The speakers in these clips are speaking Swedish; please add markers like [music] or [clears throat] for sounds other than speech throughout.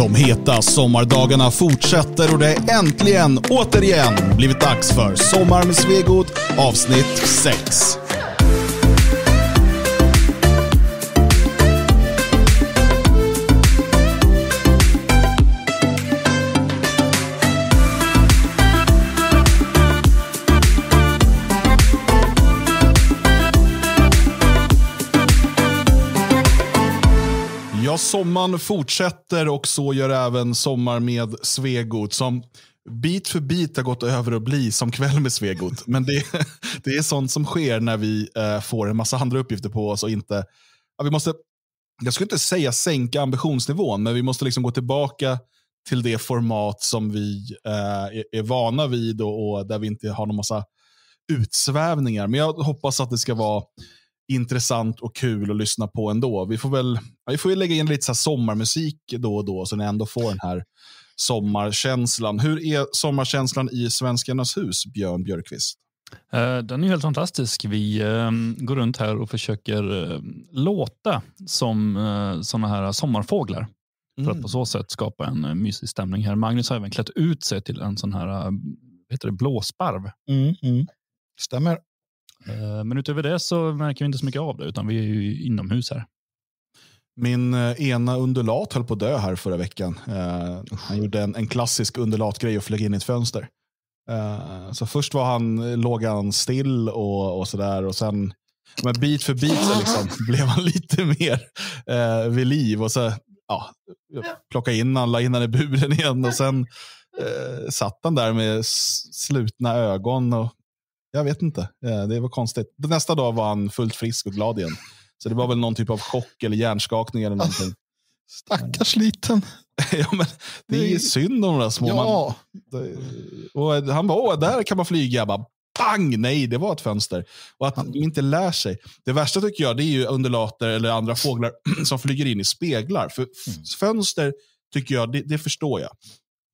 De heta sommardagarna fortsätter och det är äntligen, återigen, blivit dags för Sommar med Svegot avsnitt 6. sommaren fortsätter och så gör även Sommar med Svegot som bit för bit har gått över att bli som Kväll med Svegot. Men det, [laughs] det är sånt som sker när vi eh, får en massa andra uppgifter på oss och inte... Ja, vi måste, jag skulle inte säga sänka ambitionsnivån, men vi måste liksom gå tillbaka till det format som vi eh, är, är vana vid och, och där vi inte har någon massa utsvävningar. Men jag hoppas att det ska vara intressant och kul att lyssna på ändå. Vi får väl, vi får väl lägga in lite så sommarmusik då och då så ni ändå får den här sommarkänslan. Hur är sommarkänslan i Svenskarnas hus, Björn Björkqvist? Eh, den är helt fantastisk. Vi ehm, går runt här och försöker ehm, låta som eh, sådana här sommarfåglar. Mm. För att mm. på så sätt skapa en eh, mysig stämning här. Magnus har även klätt ut sig till en sån här heter det, blåsparv. Mm, mm. Stämmer. Eh, men utöver det så märker vi inte så mycket av det, utan vi är ju inomhus här. Min eh, ena undulat höll på att dö här förra veckan. Eh, han gjorde en, en klassisk undulatgrej och flög in i ett fönster. så först var han, låg han still och, och sådär. Och sen men bit för bit så liksom, [laughs] blev han lite mer uh, vid liv. Och så, ja, jag plockade in honom, la in han i buren igen. Och sen uh, satt han där med slutna ögon och jag vet inte. Eh, det var konstigt. Nästa dag var han fullt frisk och glad igen. Så det var väl någon typ av chock eller hjärnskakning eller någonting. [laughs] Stackars liten. [laughs] ja, men det är ju synd om de där små. Ja. Man, och han bara, åh, där kan man flyga. Jag bara, bang, nej, det var ett fönster. Och att han... de inte lär sig. Det värsta tycker jag, det är ju undulater eller andra fåglar [clears throat] som flyger in i speglar. För mm. fönster tycker jag, det, det förstår jag.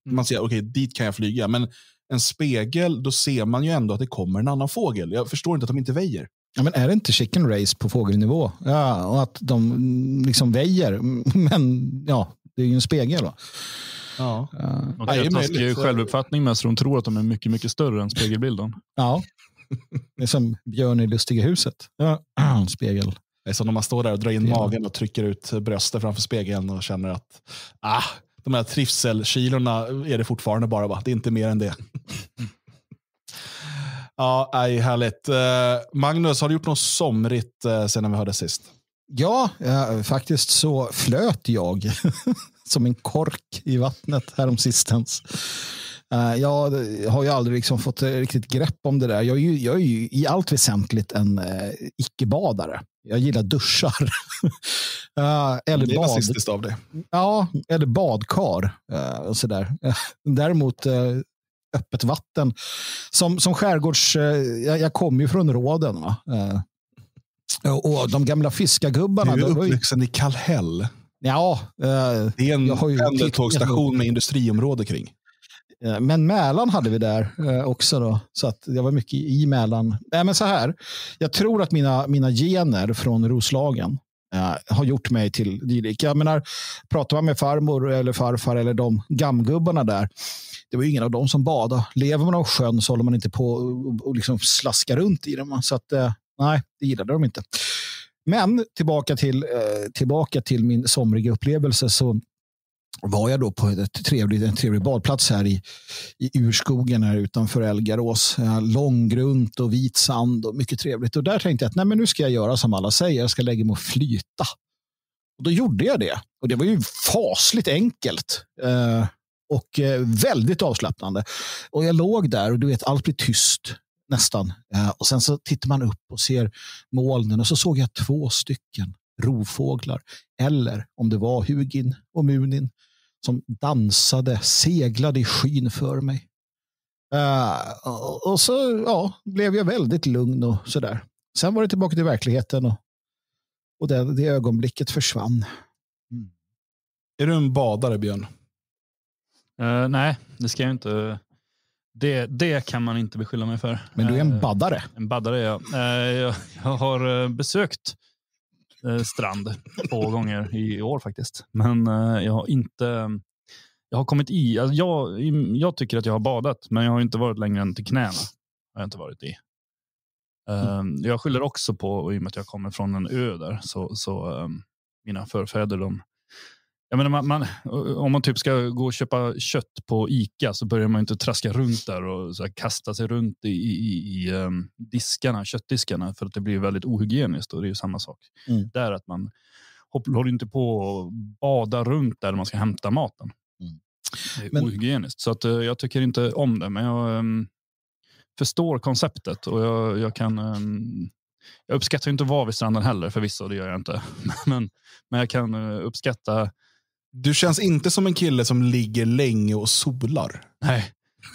Mm. Man säger, okej, okay, dit kan jag flyga. Men en spegel, då ser man ju ändå att det kommer en annan fågel. Jag förstår inte att de inte väjer. Ja, men är det inte chicken race på fågelnivå? Ja, och att de mm, liksom väjer. [laughs] Men ja, det är ju en spegel. Va? Ja. Uh, det är taskig självuppfattning med så de tror att de är mycket, mycket större än spegelbilden. Ja, det är som Björn i Lustiga huset. Ja. [clears throat] Spegel. Det är som när man står där och drar in magen och trycker ut bröstet framför spegeln och känner att ah, de här trivselkilorna är det fortfarande bara. Va? Det är inte mer än det. [laughs] ja, ej, härligt. Eh, Magnus, har du gjort något somrigt eh, sedan vi hördes sist? Ja, eh, faktiskt så flöt jag [laughs] som en kork i vattnet häromsistens. Eh, jag har ju aldrig liksom fått riktigt grepp om det där. Jag är ju, jag är ju i allt väsentligt en eh, icke-badare. Jag gillar duschar. [laughs] Eh, eller det är bad. nazistiskt av dig. Ja, eller badkar. Och sådär. [laughs] Däremot öppet vatten. Som, som skärgårds... Jag, jag kommer ju från Råden. Va? Och de gamla fiskargubbarna. Du är uppvuxen ju... i Kallhäll. Ja. Eh, det är en ju... pendeltågsstation med industriområde kring. Eh, men Mälan hade vi där eh, också. Då, så att jag var mycket i Mälan. Äh, men så här, jag tror att mina, mina gener från Roslagen eh, har gjort mig till dylik. Jag menar, pratar man med farmor eller farfar eller de gamgubbarna där, det var ingen av dem som badade. Lever man av sjön så håller man inte på och, och liksom slaska runt i dem. Så att, nej, det gillade de inte. Men tillbaka till, tillbaka till min somriga upplevelse så var jag då på ett trevligt, en trevlig badplats här i, i urskogen här utanför Elgarås. Eh, långgrunt och vit sand och mycket trevligt. Och där tänkte jag att nej, men nu ska jag göra som alla säger. Jag ska lägga mig och flyta. Och då gjorde jag det. Och det var ju fasligt enkelt. Eh, och eh, väldigt avslappnande. Och jag låg där och du vet, allt blir tyst nästan. Eh, och sen så tittar man upp och ser molnen och så såg jag två stycken rovfåglar. Eller om det var Hugin och Munin som dansade, seglade i skyn för mig. Uh, och så ja, blev jag väldigt lugn och sådär. Sen var det tillbaka till verkligheten och, och det, det ögonblicket försvann. Mm. Är du en badare, Björn? Uh, nej, det ska jag inte. Det, det kan man inte beskylla mig för. Men du är en eh, baddare. Uh, en baddare, ja. jag, jag har besökt Eh, strand två gånger i år faktiskt. Men eh, jag har inte... Jag har kommit i... Alltså jag, jag tycker att jag har badat, men jag har inte varit längre än till knäna. Har jag inte varit i. Mm. Eh, jag skyller också på, i och med att jag kommer från en ö där, så, så eh, mina förfäder de jag menar, man, man, om man typ ska gå och köpa kött på Ica så börjar man inte traska runt där och här, kasta sig runt i, i, i um, diskarna, köttdiskarna för att det blir väldigt ohygieniskt och det är ju samma sak. Mm. Där att man håller inte på och bada runt där man ska hämta maten. Mm. Det är men, ohygieniskt, så att, eh, jag tycker inte om det. Men jag um, förstår konceptet och jag, jag kan um, jag uppskattar inte att vara vid stranden heller förvisso, det gör jag inte. [laughs] Men, men jag kan eh, uppskatta du känns inte som en kille som ligger länge och solar. Nej,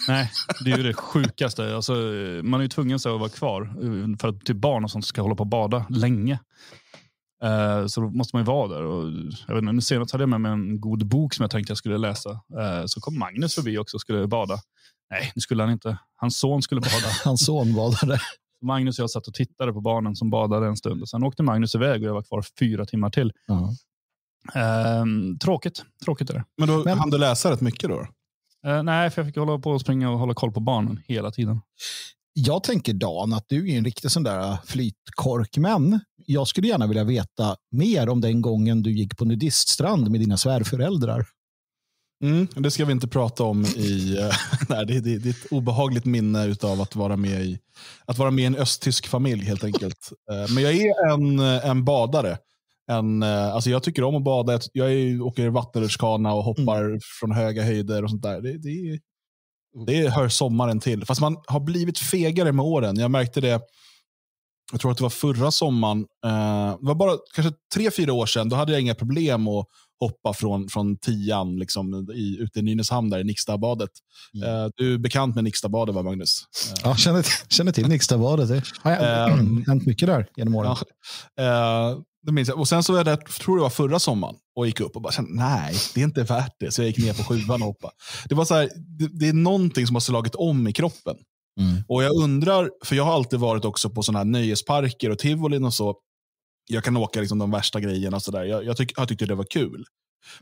Nej det är ju det sjukaste. Alltså, man är ju tvungen så att vara kvar eh, för att till typ barn och sånt ska hålla på och bada länge. Eh, så då måste man ju vara där. Och, jag vet inte, nu senast hade jag med mig en god bok som jag tänkte jag skulle läsa. Eh, så kom Magnus förbi också och skulle bada. Nej, det skulle han inte. Hans son skulle bada. [laughs] Hans son badade. Magnus och jag satt och tittade på barnen som badade en stund. Och sen åkte Magnus iväg och jag var kvar fyra timmar till. Uh -huh. Ehm, tråkigt. Tråkigt är det. Men då Men, hann du läsa rätt mycket då? Eh, nej, för jag fick hålla på och springa och hålla koll på barnen hela tiden. Jag tänker Dan att du är en riktig sån där flytkork, men jag skulle gärna vilja veta mer om den gången du gick på nudiststrand med dina svärföräldrar. Mm, det ska vi inte prata om i... Eh, [laughs] nej, det, det, det är ett obehagligt minne av att vara med i att vara med i en östtysk familj helt enkelt. Eh, men jag är en, eh, en badare en, eh, alltså jag tycker om att bada. Jag är, åker vattenrutschkana och hoppar mm. från höga höjder och sånt där. Det, det, mm. det hör sommaren till. Fast man har blivit fegare med åren. Jag märkte det, jag tror att det var förra sommaren. Eh, det var bara kanske tre, fyra år sedan. Då hade jag inga problem att hoppa från, från tian liksom, i, ute i Nynäshamn, där, i Nixtabadet. Mm. Eh, du är bekant med Nixtabadet, va, Magnus? Ja, eh. känner till, känner till Nixtabadet. Det har ehm, [clears throat] hänt mycket där genom åren. Ja, eh, det minns jag. Och sen så var jag där, tror det var förra sommaren, och gick upp och bara kände, nej, det är inte värt det. Så jag gick ner på sjuan och hoppade. Det, var så här, det, det är någonting som har slagit om i kroppen. Mm. Och jag undrar, för jag har alltid varit också på sådana här nöjesparker och tivolin och så jag kan åka liksom de värsta grejerna. Och så där. Jag, jag, tyck, jag tyckte det var kul.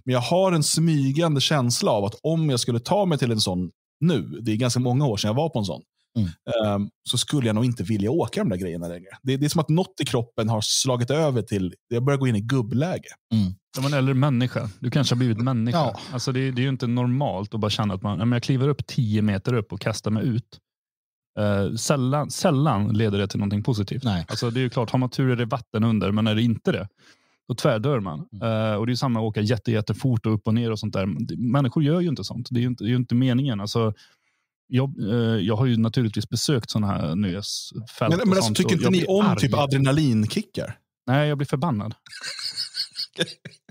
Men jag har en smygande känsla av att om jag skulle ta mig till en sån nu, det är ganska många år sedan jag var på en sån, mm. um, så skulle jag nog inte vilja åka de där grejerna längre. Det, det, är som att något i kroppen har slagit över till, jag börjar gå in i gubbläge. Mm. Ja, eller människa. Du kanske har blivit människa. Ja. Alltså det, det är ju inte normalt att bara känna att man, jag kliver upp tio meter upp och kastar mig ut. Uh, sällan, sällan leder det till någonting positivt. Nej. Alltså, det är ju klart, har man tur är det vatten under, men är det inte det, då tvärdör man. Uh, och det är samma att åka jätte, jättefort och upp och ner och sånt där. Människor gör ju inte sånt. Det är ju inte, det är inte meningen. Alltså, jag, eh, jag har ju naturligtvis besökt sådana här nöjesfält. Men, men alltså, tycker inte ni om typ adrenalinkickar? Nej, jag blir förbannad.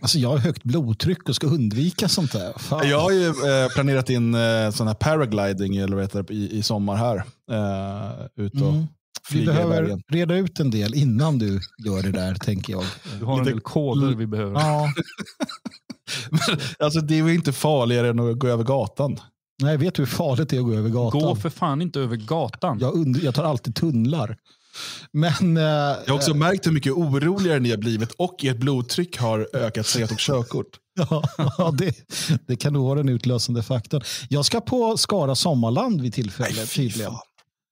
Alltså jag har högt blodtryck och ska undvika sånt där. Fan. Jag har ju eh, planerat in eh, sån här paragliding eller vad heter det, i, i sommar här. Eh, ut och mm. Vi behöver reda ut en del innan du gör det där, tänker jag. Du har en del koder vi behöver. Ja. [laughs] Men, alltså, det är väl inte farligare än att gå över gatan? Nej, vet du hur farligt det är att gå över gatan? Gå för fan inte över gatan. Jag, jag tar alltid tunnlar. Men, eh, jag har också eh, märkt hur mycket oroligare ni har blivit och ert blodtryck har ökat sen jag tog körkort. [laughs] ja, det, det, kan nog vara den utlösande faktorn. Jag ska på Skara Sommarland vid tillfälle Nej, tydligen.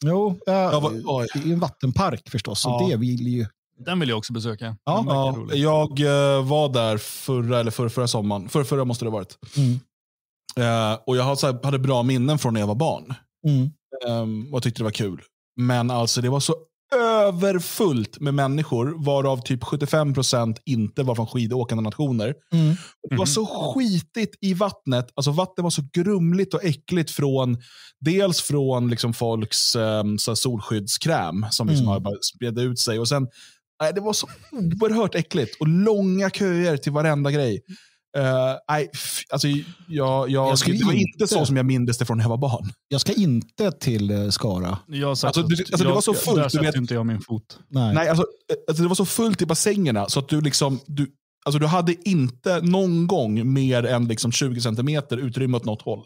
Jo, eh, jag var, oj. i en vattenpark förstås. Ja. Och det vill ju den vill jag också besöka. Ja, ja jag uh, var där förra eller förra, förra sommaren. Förra, förra måste det ha varit. Mm. Uh, och jag hade, här, hade bra minnen från när jag var barn. Mm. Um, och tyckte det var kul. Men alltså det var så överfullt med människor, varav typ 75 inte var från skidåkande nationer. Mm. Det var så skitigt i vattnet. Alltså Vattnet var så grumligt och äckligt från dels från liksom folks um, så solskyddskräm som liksom mm. har spred ut sig. Och sen, nej, det var så oerhört äckligt och långa köer till varenda grej. Eh, nej, uh, alltså, jag, jag, jag det var inte, inte så som jag mindes det från när jag var barn. Jag ska inte till eh, Skara. Jag alltså, du, alltså, jag, det var så fullt. Där satte inte jag min fot. Nej. nej alltså, eh, alltså, det var så fullt i bassängerna så att du liksom, du, alltså, du hade inte någon gång mer än liksom 20 centimeter utrymme åt något håll.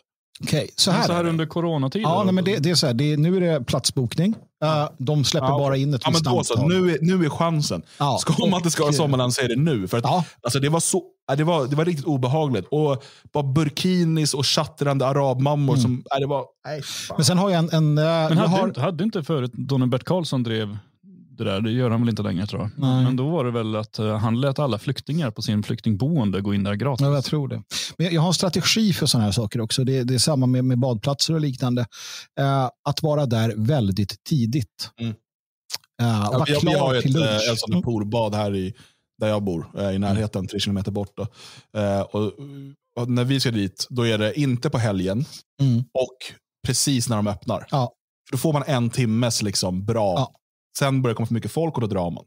Okej, okay, så här. Så här under coronatiden? Ja, nej, men det, det är så här, det är, nu är det platsbokning. Uh, de släpper ja, bara in ett visst men antal. nu, är, nu är chansen. Ja, ska man inte ska ha sommarland så är det nu. För att, ja. alltså, det, var så, det, var, det var riktigt obehagligt. Och bara burkinis och chattrande arabmammor. Mm. Som, det var, nej, men sen har jag en... en eh, men hade, jag har, inte, hade inte förut, då Bert Karlsson drev det där. Det gör han väl inte längre tror jag. Nej. Men då var det väl att eh, han lät alla flyktingar på sin flyktingboende gå in där gratis. Ja, jag tror det. Men jag har en strategi för sådana här saker också. Det, det är samma med, med badplatser och liknande. Eh, att vara där väldigt tidigt. Mm. Eh, och vara har till ett, eh, lunch. Jag mm. poolbad här i, där jag bor, eh, i mm. närheten, tre kilometer bort. Då. Eh, och, och, när vi ska dit, då är det inte på helgen mm. och precis när de öppnar. Ja. då får man en timmes liksom bra ja. Sen börjar det komma för mycket folk och då drar man.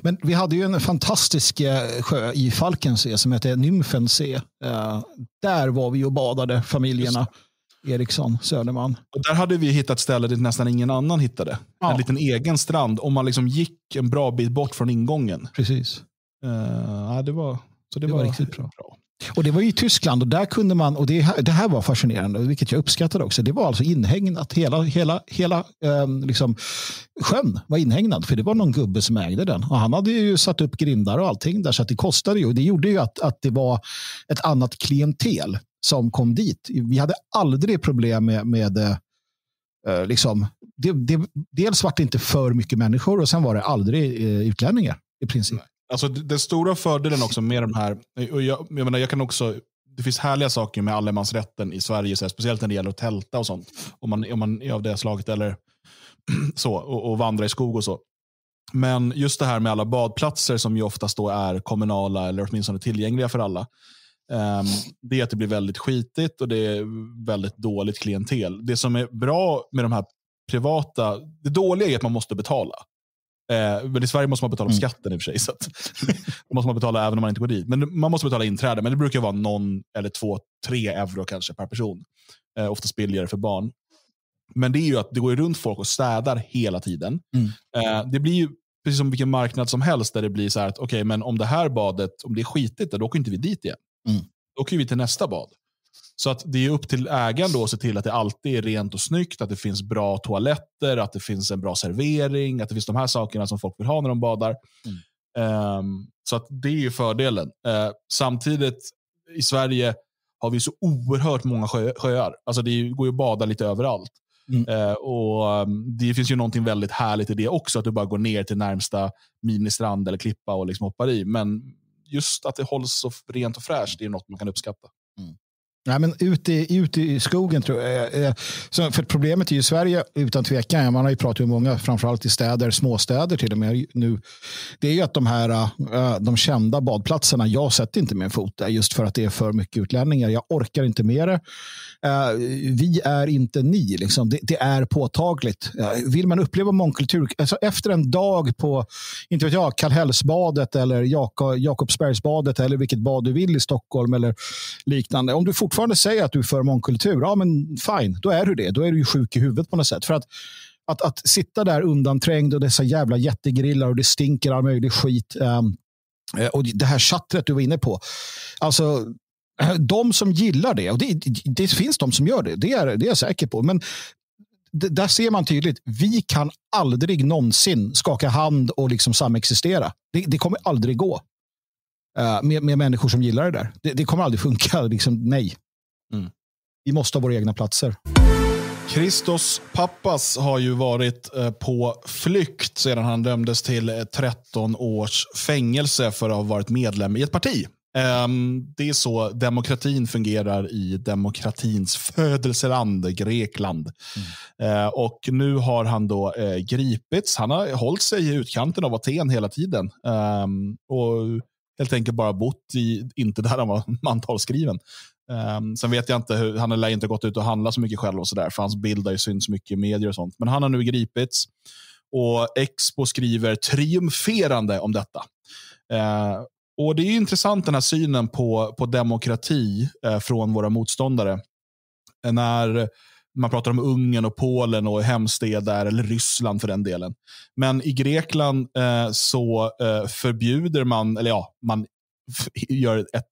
Men vi hade ju en fantastisk eh, sjö i Falkensee som hette Nymfensee. Eh, där var vi och badade, familjerna. Eriksson, Söderman. Och där hade vi hittat ställe dit nästan ingen annan hittade. Ja. En liten egen strand. Om man liksom gick en bra bit bort från ingången. Precis. Uh, ja, det var, så det, det var, var, riktigt bra. bra. Och Det var i Tyskland och där kunde man, och det, det här var fascinerande, vilket jag uppskattade också, det var alltså inhägnat, hela, hela, hela eh, liksom, sjön var inhägnad, för det var någon gubbe som ägde den. Och han hade ju satt upp grindar och allting där, så att det kostade ju. Det gjorde ju att, att det var ett annat klientel som kom dit. Vi hade aldrig problem med, med eh, eh, liksom, det, det, dels var det inte för mycket människor och sen var det aldrig eh, utlänningar i princip. Nej. Alltså, den stora fördelen också med de här, och jag, jag, menar, jag kan också, det finns härliga saker med allemansrätten i Sverige, så här, speciellt när det gäller att tälta och sånt. Om man, om man är av det slaget eller [clears throat] så, och, och vandra i skog och så. Men just det här med alla badplatser som ju oftast då är kommunala eller åtminstone tillgängliga för alla. Um, det är att det blir väldigt skitigt och det är väldigt dåligt klientel. Det som är bra med de här privata, det dåliga är att man måste betala. Eh, men i Sverige måste man betala mm. skatten i och för sig. Så att, [laughs] måste man betala även om man inte går dit. Men man måste betala inträde, men det brukar vara någon eller två, tre euro kanske per person. Eh, oftast billigare för barn. Men det är ju att det går runt folk och städar hela tiden. Mm. Eh, det blir ju precis som vilken marknad som helst där det blir så här att okej, okay, men om det här badet, om det är skitigt, då åker inte vi dit igen. Mm. Då åker vi till nästa bad. Så att det är upp till ägaren då att se till att det alltid är rent och snyggt, att det finns bra toaletter, att det finns en bra servering, att det finns de här sakerna som folk vill ha när de badar. Mm. Um, så att det är ju fördelen. Uh, samtidigt i Sverige har vi så oerhört många sjö, sjöar. Alltså det går ju att bada lite överallt. Mm. Uh, och Det finns ju någonting väldigt härligt i det också, att du bara går ner till närmsta ministrand eller klippa och liksom hoppar i. Men just att det hålls så rent och fräscht det är något man kan uppskatta. Mm. Nej, men ute, ute i skogen tror jag. Eh, eh, så för problemet är ju Sverige utan tvekan. Man har ju pratat med många, framförallt i städer, småstäder till och med nu. Det är ju att de här eh, de kända badplatserna, jag sätter inte min fot där just för att det är för mycket utlänningar. Jag orkar inte med det. Vi är inte ni, liksom. det, det är påtagligt. Vill man uppleva mångkultur, alltså efter en dag på, inte vet jag, Kallhällsbadet eller Jakobsbergsbadet eller vilket bad du vill i Stockholm eller liknande. Om du får fortfarande säger att du är för mångkultur, ja men fine, då är du det. Då är du ju sjuk i huvudet på något sätt. För att, att, att sitta där undanträngd och dessa jävla jättegrillar och det stinker all möjlig skit. Um, och det här chattret du var inne på. Alltså, [clears throat] de som gillar det, och det, det finns de som gör det, det är, det är jag säker på. Men där ser man tydligt, vi kan aldrig någonsin skaka hand och liksom samexistera. Det, det kommer aldrig gå. Eh, med, med människor som gillar det där. Det, det kommer aldrig funka. [laughs] Liksom, nej. Mm. Vi måste ha våra egna platser. Christos pappas har ju varit eh, på flykt sedan han dömdes till 13 eh, års fängelse för att ha varit medlem i ett parti. Ehm, det är så demokratin fungerar i demokratins födelseland, Grekland. Mm. Och nu har han då gripits. Han har hållit sig i utkanten av Aten hela tiden. Ehm, och helt enkelt bara bott i, inte där han var [laughs] mantalskriven. Um, sen vet jag inte, hur, han har inte gått ut och handlat så mycket själv och sådär, för hans bild har ju synts mycket i medier och sånt. Men han har nu gripits och Expo skriver triumferande om detta. Uh, och Det är intressant den här synen på, på demokrati uh, från våra motståndare. När man pratar om Ungern och Polen och hemskt det där, eller Ryssland för den delen. Men i Grekland eh, så eh, förbjuder man, eller ja, man gör ett,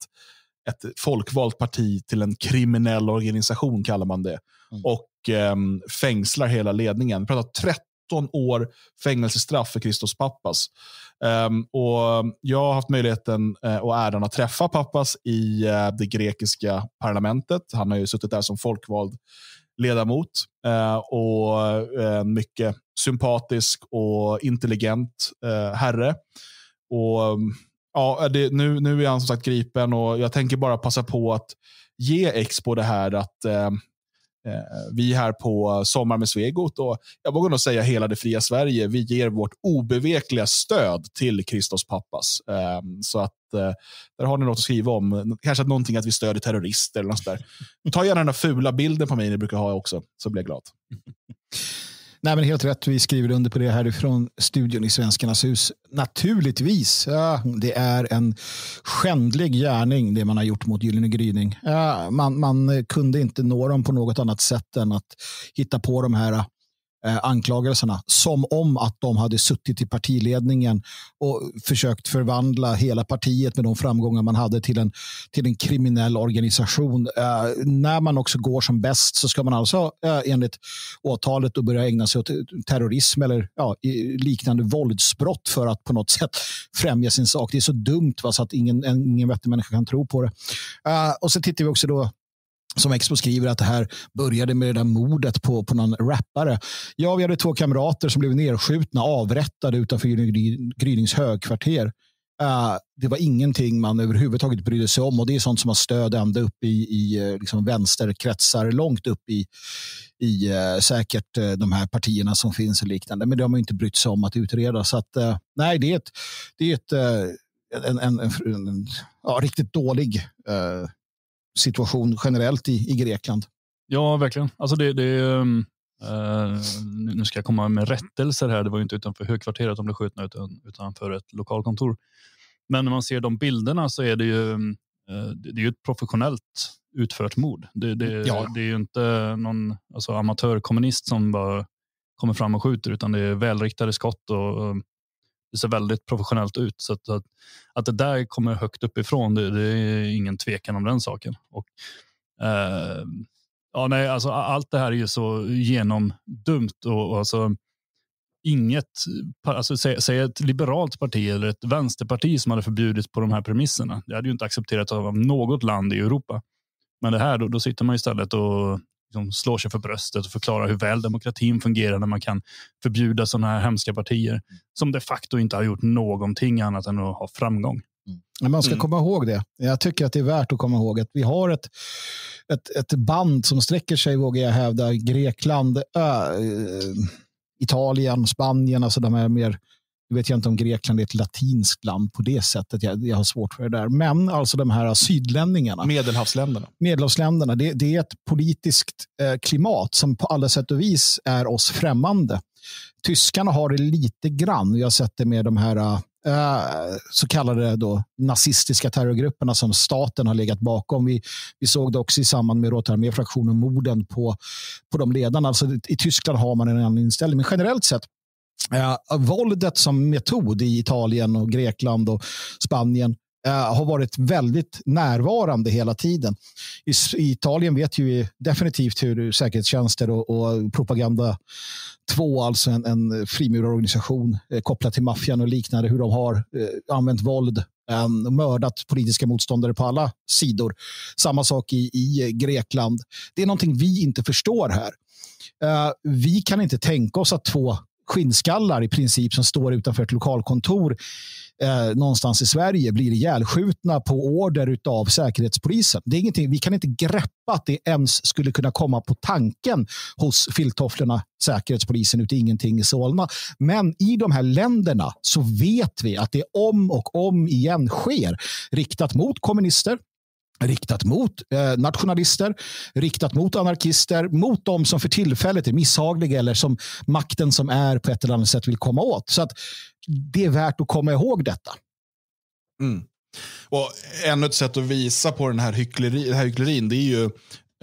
ett folkvalt parti till en kriminell organisation, kallar man det. Mm. Och eh, fängslar hela ledningen. Vi pratar 13 år fängelsestraff för Christos Pappas. Um, och jag har haft möjligheten uh, och äran att träffa Pappas i uh, det grekiska parlamentet. Han har ju suttit där som folkvald ledamot eh, och en eh, mycket sympatisk och intelligent eh, herre. Och ja, det, nu, nu är han som sagt gripen och jag tänker bara passa på att ge Expo det här att eh, Eh, vi här på Sommar med Svegot och jag vågar nog säga hela det fria Sverige, vi ger vårt obevekliga stöd till Kristos pappas. Eh, så att eh, där har ni något att skriva om. Kanske att någonting att vi stödjer terrorister eller något där. Ta gärna den där fula bilden på mig ni brukar ha också, så blir jag glad. Nej, men helt rätt. Vi skriver under på det härifrån studion i Svenskarnas hus. Naturligtvis. Ja, det är en skändlig gärning det man har gjort mot Gyllene gryning. Ja, man, man kunde inte nå dem på något annat sätt än att hitta på de här Eh, anklagelserna som om att de hade suttit i partiledningen och försökt förvandla hela partiet med de framgångar man hade till en, till en kriminell organisation. Eh, när man också går som bäst så ska man alltså eh, enligt åtalet då börja ägna sig åt eh, terrorism eller ja, liknande våldsbrott för att på något sätt främja sin sak. Det är så dumt va, så att ingen, ingen vettig människa kan tro på det. Eh, och så tittar vi också då som Expo skriver att det här började med det där mordet på, på någon rappare. Ja, vi hade två kamrater som blev nedskjutna, avrättade utanför Grynings högkvarter. Uh, det var ingenting man överhuvudtaget brydde sig om och det är sånt som har stöd ända upp i, i eh, liksom vänsterkretsar, långt upp i, i uh, säkert uh, de här partierna som finns och liknande. Men det har man inte brytt sig om att utreda. Så att, nej, det är ett, det är ett en, en, en, en ja, riktigt dålig eh, situation generellt i, i Grekland. Ja, verkligen. Alltså det, det Uh, nu ska jag komma med rättelser här. Det var ju inte utanför högkvarteret de blev skjutna utan utanför ett lokalkontor. Men när man ser de bilderna så är det ju, uh, det är ett professionellt utfört mord. Det, det, ja. det är ju inte någon alltså, amatörkommunist som bara kommer fram och skjuter utan det är välriktade skott och ehm, det ser väldigt professionellt ut. Så att, att, att, det där kommer högt uppifrån, det, det är ingen tvekan om den saken. Och, eh, ja, nej, alltså, allt det här är ju så genomdumt. Och, och alltså, inget, alltså, säg, säg, ett liberalt parti eller ett vänsterparti som hade förbjudits på de här premisserna. Det hade ju inte accepterats av något land i Europa. Men det här, då, då sitter man istället och liksom slår sig för bröstet och förklarar hur väl demokratin fungerar när man kan förbjuda sådana här hemska partier som de facto inte har gjort någonting annat än att ha framgång. Mm. Man ska mm. komma ihåg det. Jag tycker att det är värt att komma ihåg att vi har ett, ett, ett band som sträcker sig, vågar jag hävda, Grekland, ö, eh, Italien, Spanien, alltså de här mer nu vet jag inte om Grekland är ett latinskt land på det sättet. Jag, jag har svårt för det där. Men alltså de här sydlänningarna. Medelhavsländerna. Medelhavsländerna. Det, det är ett politiskt eh, klimat som på alla sätt och vis är oss främmande. Tyskarna har det lite grann. Jag har sett det med de här eh, eh, så kallade då nazistiska terrorgrupperna som staten har legat bakom. Vi, vi såg det också i samband med Rotarmé-fraktionen, morden på, på de ledarna. Alltså, I Tyskland har man en annan inställning, men generellt sett Eh, våldet som metod i Italien och Grekland och Spanien eh, har varit väldigt närvarande hela tiden. I, i Italien vet ju definitivt hur säkerhetstjänster och, och propaganda 2, alltså en, en frimurarorganisation eh, kopplad till maffian och liknande, hur de har eh, använt våld eh, och mördat politiska motståndare på alla sidor. Samma sak i, i eh, Grekland. Det är någonting vi inte förstår här. Uh, vi kan inte tänka oss att två skinnskallar i princip som står utanför ett lokalkontor eh, någonstans i Sverige blir ihjälskjutna på order av Säkerhetspolisen. Det är ingenting, vi kan inte greppa att det ens skulle kunna komma på tanken hos filttofflorna Säkerhetspolisen ute ingenting i Solna. Men i de här länderna så vet vi att det om och om igen sker riktat mot kommunister, riktat mot eh, nationalister, riktat mot anarkister, mot de som för tillfället är misshagliga eller som makten som är på ett eller annat sätt vill komma åt. Så att det är värt att komma ihåg detta. Mm. Och ännu ett sätt att visa på den här, hyckleri, den här hycklerin det är ju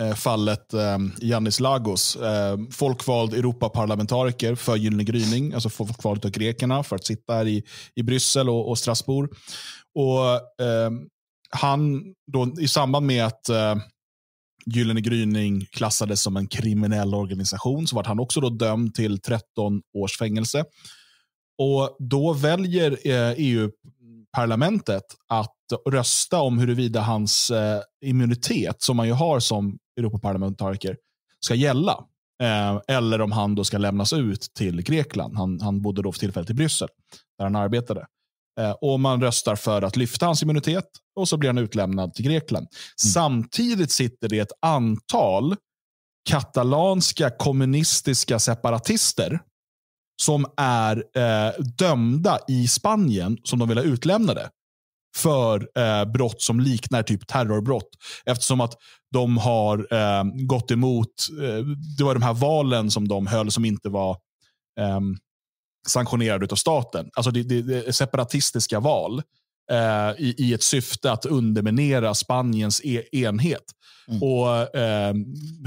eh, fallet eh, Yannis Lagos. Eh, folkvald Europaparlamentariker för Gyllene gryning, alltså folkvald av grekerna för att sitta här i, i Bryssel och, och Strasbourg. Och, eh, han, då, i samband med att eh, Gyllene gryning klassades som en kriminell organisation så var han också då dömd till 13 års fängelse. Och Då väljer eh, EU-parlamentet att rösta om huruvida hans eh, immunitet, som man ju har som Europaparlamentariker, ska gälla. Eh, eller om han då ska lämnas ut till Grekland. Han, han bodde då för tillfället i Bryssel, där han arbetade. Eh, och man röstar för att lyfta hans immunitet och så blir han utlämnad till Grekland. Mm. Samtidigt sitter det ett antal katalanska kommunistiska separatister som är eh, dömda i Spanien som de vill ha utlämnade för eh, brott som liknar typ terrorbrott. Eftersom att de har eh, gått emot, eh, det var de här valen som de höll som inte var ehm, sanktionerad av staten. Alltså det, det, det separatistiska val eh, i, i, ett syfte att underminera Spaniens e enhet. Mm. Och eh,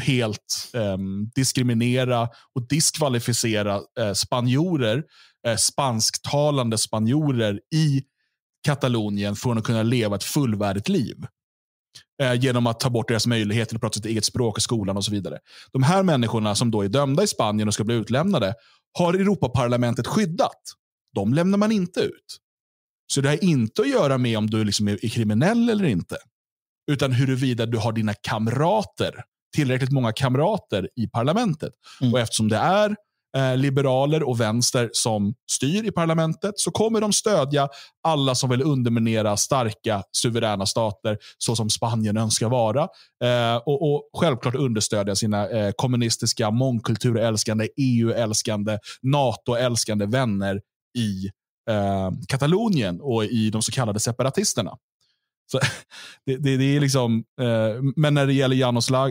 helt eh, diskriminera och diskvalificera eh, spanjorer, eh, spansktalande spanjorer i Katalonien från att kunna leva ett fullvärdigt liv eh, genom att ta bort deras möjlighet att prata sitt eget språk i skolan och så vidare. De här människorna som då är dömda i Spanien och ska bli utlämnade har Europaparlamentet skyddat. De lämnar man inte ut. Så det har inte att göra med om du liksom är kriminell eller inte. Utan huruvida du har dina kamrater, tillräckligt många kamrater i parlamentet. Mm. Och eftersom det är Eh, liberaler och vänster som styr i parlamentet så kommer de stödja alla som vill underminera starka suveräna stater så som Spanien önskar vara. Eh, och, och, självklart understödja sina eh, kommunistiska, mångkulturälskande, EU-älskande, NATO-älskande vänner i eh, Katalonien och i de så kallade separatisterna. Så, [laughs] det, det, det är liksom, eh, men när det gäller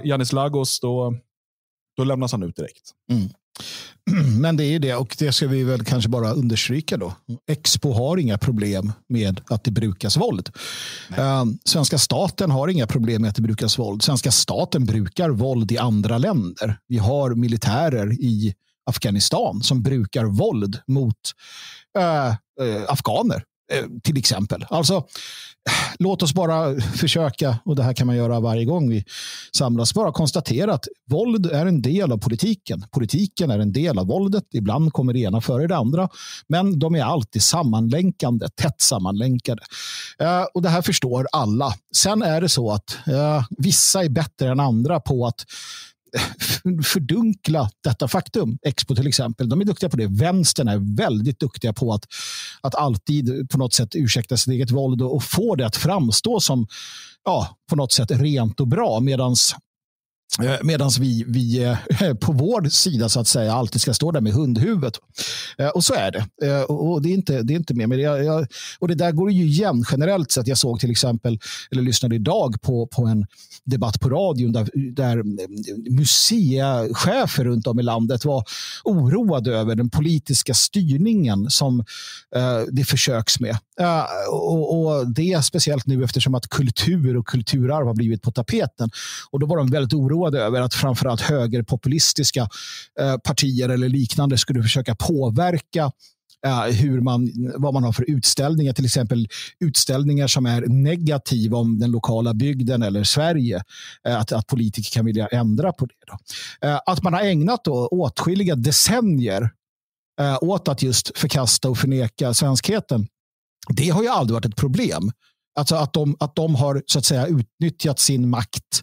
Janis Lagos, då, då lämnas han ut direkt. Mm. [clears throat] Men det är ju det och det ska vi väl kanske bara understryka då. Expo har inga problem med att det brukas våld. Nej. Eh, svenska staten har inga problem med att det brukas våld. Svenska staten brukar våld i andra länder. Vi har militärer i Afghanistan som brukar våld mot äh, äh, afghaner till exempel. Alltså, låt oss bara försöka, och det här kan man göra varje gång vi samlas, bara konstatera att våld är en del av politiken. Politiken är en del av våldet. Ibland kommer det ena före det andra, men de är alltid sammanlänkande, tätt sammanlänkade. Eh, och det här förstår alla. Sen är det så att eh, vissa är bättre än andra på att [laughs] fördunkla detta faktum. Expo till exempel, de är duktiga på det. Vänstern är väldigt duktiga på att, att alltid på något sätt ursäkta sitt eget våld och, få det att framstå som ja, på något sätt rent och bra. Medan Eh, Medan vi, vi eh, [laughs] på vår sida så att säga alltid ska stå där med hundhuvudet. Eh, och så är det. Och det är inte, det är inte mer med det. Och det där går ju igen generellt sett. Jag såg till exempel, eller lyssnade idag på, på en debatt på radion där, där museichefer runt om i landet var oroade över den politiska styrningen som det försöks med. Och, och det speciellt nu eftersom att kultur och kulturarv har blivit på tapeten. Och då var de väldigt oroliga oroad över att framförallt högerpopulistiska eh, partier eller liknande skulle försöka påverka eh, hur man, vad man har för utställningar, till exempel utställningar som är negativa om den lokala bygden eller Sverige. Eh, att, att politiker kan vilja ändra på det. Då. Att man har ägnat då åtskilliga decennier åt att just förkasta och förneka svenskheten, det har ju aldrig varit ett problem. Alltså att de, att de har så att säga utnyttjat sin makt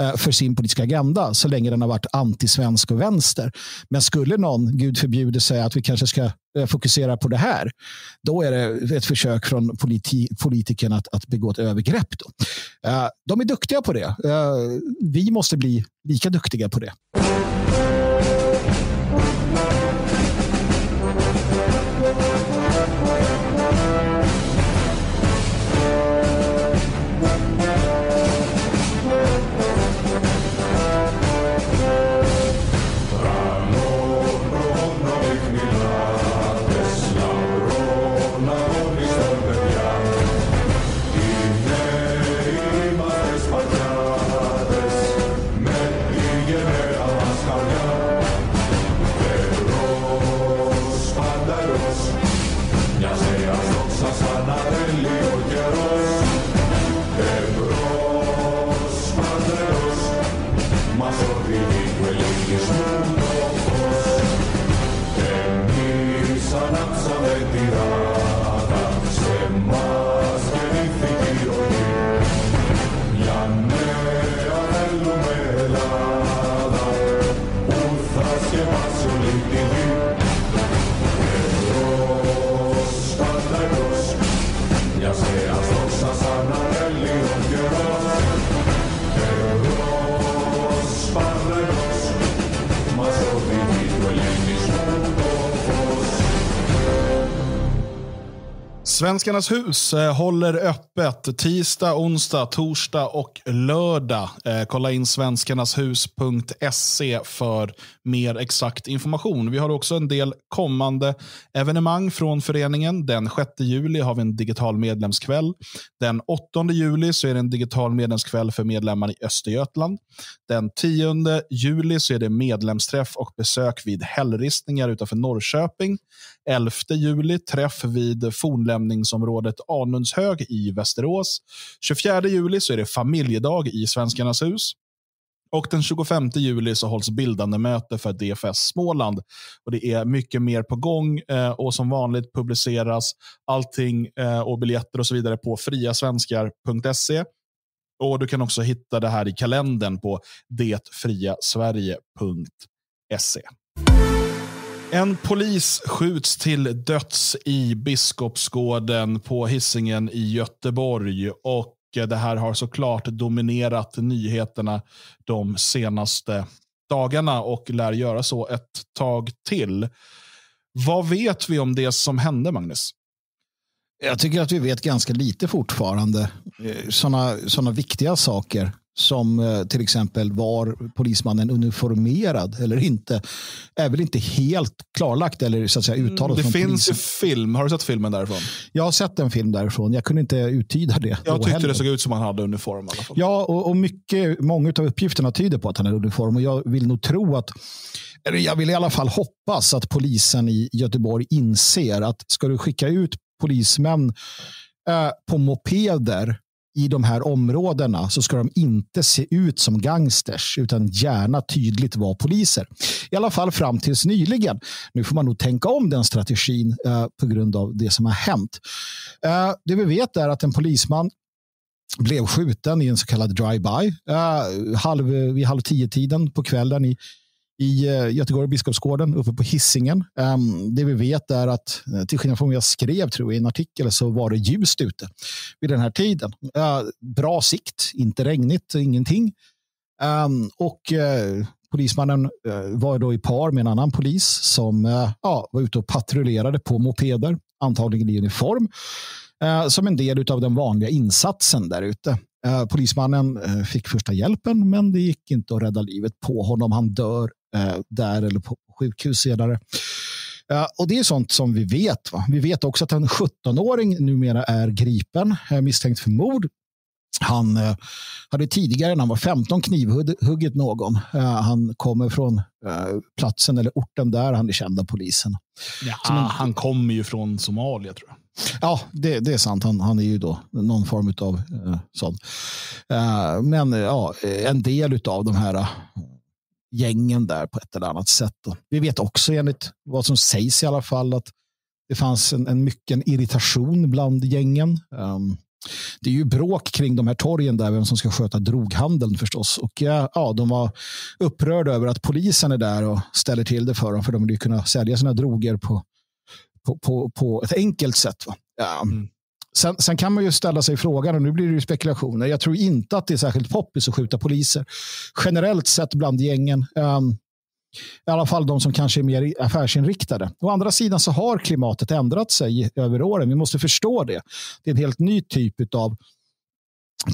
Eh, för sin politiska agenda så länge den har varit antisvensk och vänster. Men skulle någon, gud förbjude, säga att vi kanske ska eh, fokusera på det här, då är det ett försök från politi politikern att, att begå ett övergrepp. Då. Eh, de är duktiga på det. Vi måste bli lika duktiga på det. Svenskarnas hus eh, håller öppet tisdag, onsdag, torsdag och lördag. Eh, kolla in svenskarnashus.se för mer exakt information. Vi har också en del kommande evenemang från föreningen. Den 6 juli har vi en digital medlemskväll. Den 8 juli så är det en digital medlemskväll för medlemmar i Östergötland. Den 10 juli så är det medlemsträff och besök vid hällristningar utanför Norrköping. 11 juli träff vid fornlämningsområdet Anundshög i Västerås. 24 juli så är det familjedag i Svenskarnas hus. Och den 25 juli så hålls bildande möte för DFS Småland. Och det är mycket mer på gång eh, och som vanligt publiceras allting eh, och biljetter och så vidare på friasvenskar.se. Och Du kan också hitta det här i kalendern på detfriasverige.se. En polis skjuts till döds i Biskopsgården på Hisingen i Göteborg. Och eh, det här har såklart dominerat nyheterna de senaste dagarna och lär göra så ett tag till. Vad vet vi om det som hände, Magnus? Jag tycker att vi vet ganska lite fortfarande. Eh, Sådana såna viktiga saker som eh, till exempel var polismannen uniformerad eller inte är väl inte helt klarlagt eller så att säga mm, uttalat. Mm, det finns polisen. film. Har du sett filmen därifrån? Jag har sett en film därifrån. Jag kunde inte uttyda det. Jag tyckte heller. det såg ut som han hade uniform. Ja, och, och mycket, många av uppgifterna tyder på att han hade uniform och jag vill nog tro att jag vill i alla fall hoppas att polisen i Göteborg inser att ska du skicka ut polismän eh, på mopeder i de här områdena så ska de inte se ut som gangsters utan gärna tydligt vara poliser. I alla fall fram tills nyligen. Nu får man nog tänka om den strategin eh, på grund av det som har hänt. Eh, det vi vet är att en polisman blev skjuten i en så kallad drive-by eh, halv, vid halv tio-tiden på kvällen i i eh, Göteborg, Biskopsgården, uppe på Hisingen. Ehm, det vi vet är att, eh, till skillnad från vad jag skrev tror jag, i en artikel, så var det ljust ute vid den här tiden. Eh, bra sikt, inte regnigt, ingenting. Ehm, och polismannen var då i par med en annan polis som ja, var ute och patrullerade på mopeder, antagligen i uniform, som en del av den vanliga insatsen där ute. Polismannen fick första hjälpen, men det gick inte att rädda livet på honom. Han dör Eh, där eller på sjukhus senare. Eh, och Det är sånt som vi vet. Va? Vi vet också att en 17-åring numera är gripen eh, misstänkt för mord. Han hade tidigare, när han var 15, knivhuggit någon. Han kommer från platsen eller orten där han är känd av polisen. Ja, en... Han kommer ju från Somalia tror jag. Ja, det, det är sant. Han, han är ju då någon form av eh, sån. Eh, men ja, en del av de här gängen där på ett eller annat sätt. Då. Vi vet också enligt vad som sägs i alla fall att det fanns en, en mycket irritation bland gängen. Um, det är ju bråk kring de här torgen där, vem som ska sköta droghandeln förstås. Och ja, eh, ja, de var upprörda över att polisen är där och ställer till det för dem, för de vill ju kunna sälja sina droger på, på, på, på ett enkelt sätt. Va? Ja. Ehm, mm. Sen, sen, kan man ju ställa sig frågan, och nu blir det ju spekulationer. Jag tror inte att det är särskilt poppis att skjuta poliser. Generellt sett bland gängen. Um, I alla fall de som kanske är mer affärsinriktade. Å andra sidan så har klimatet ändrat sig över åren. Vi måste förstå det. Det är en helt ny typ av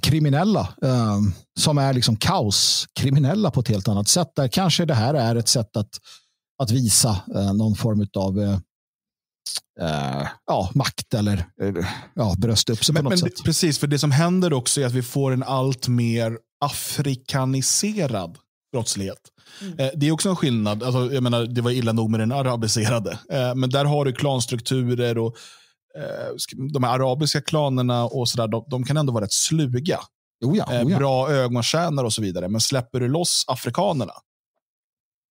kriminella um, som är liksom kaoskriminella på ett helt annat sätt. Där kanske det här är ett sätt att, att visa uh, någon form av uh, Uh, ja, makt eller uh, ja, bröst upp sig men, på något men, sätt. Precis, för det som händer också är att vi får en allt mer afrikaniserad brottslighet. Mm. Uh, det är också en skillnad. Alltså, jag menar, det var illa nog med den arabiserade. men där har du klanstrukturer och de här arabiska klanerna och sådär, de, de kan ändå vara rätt sluga. Oja, oja. Bra ögontjänare och så vidare. Men släpper du loss afrikanerna,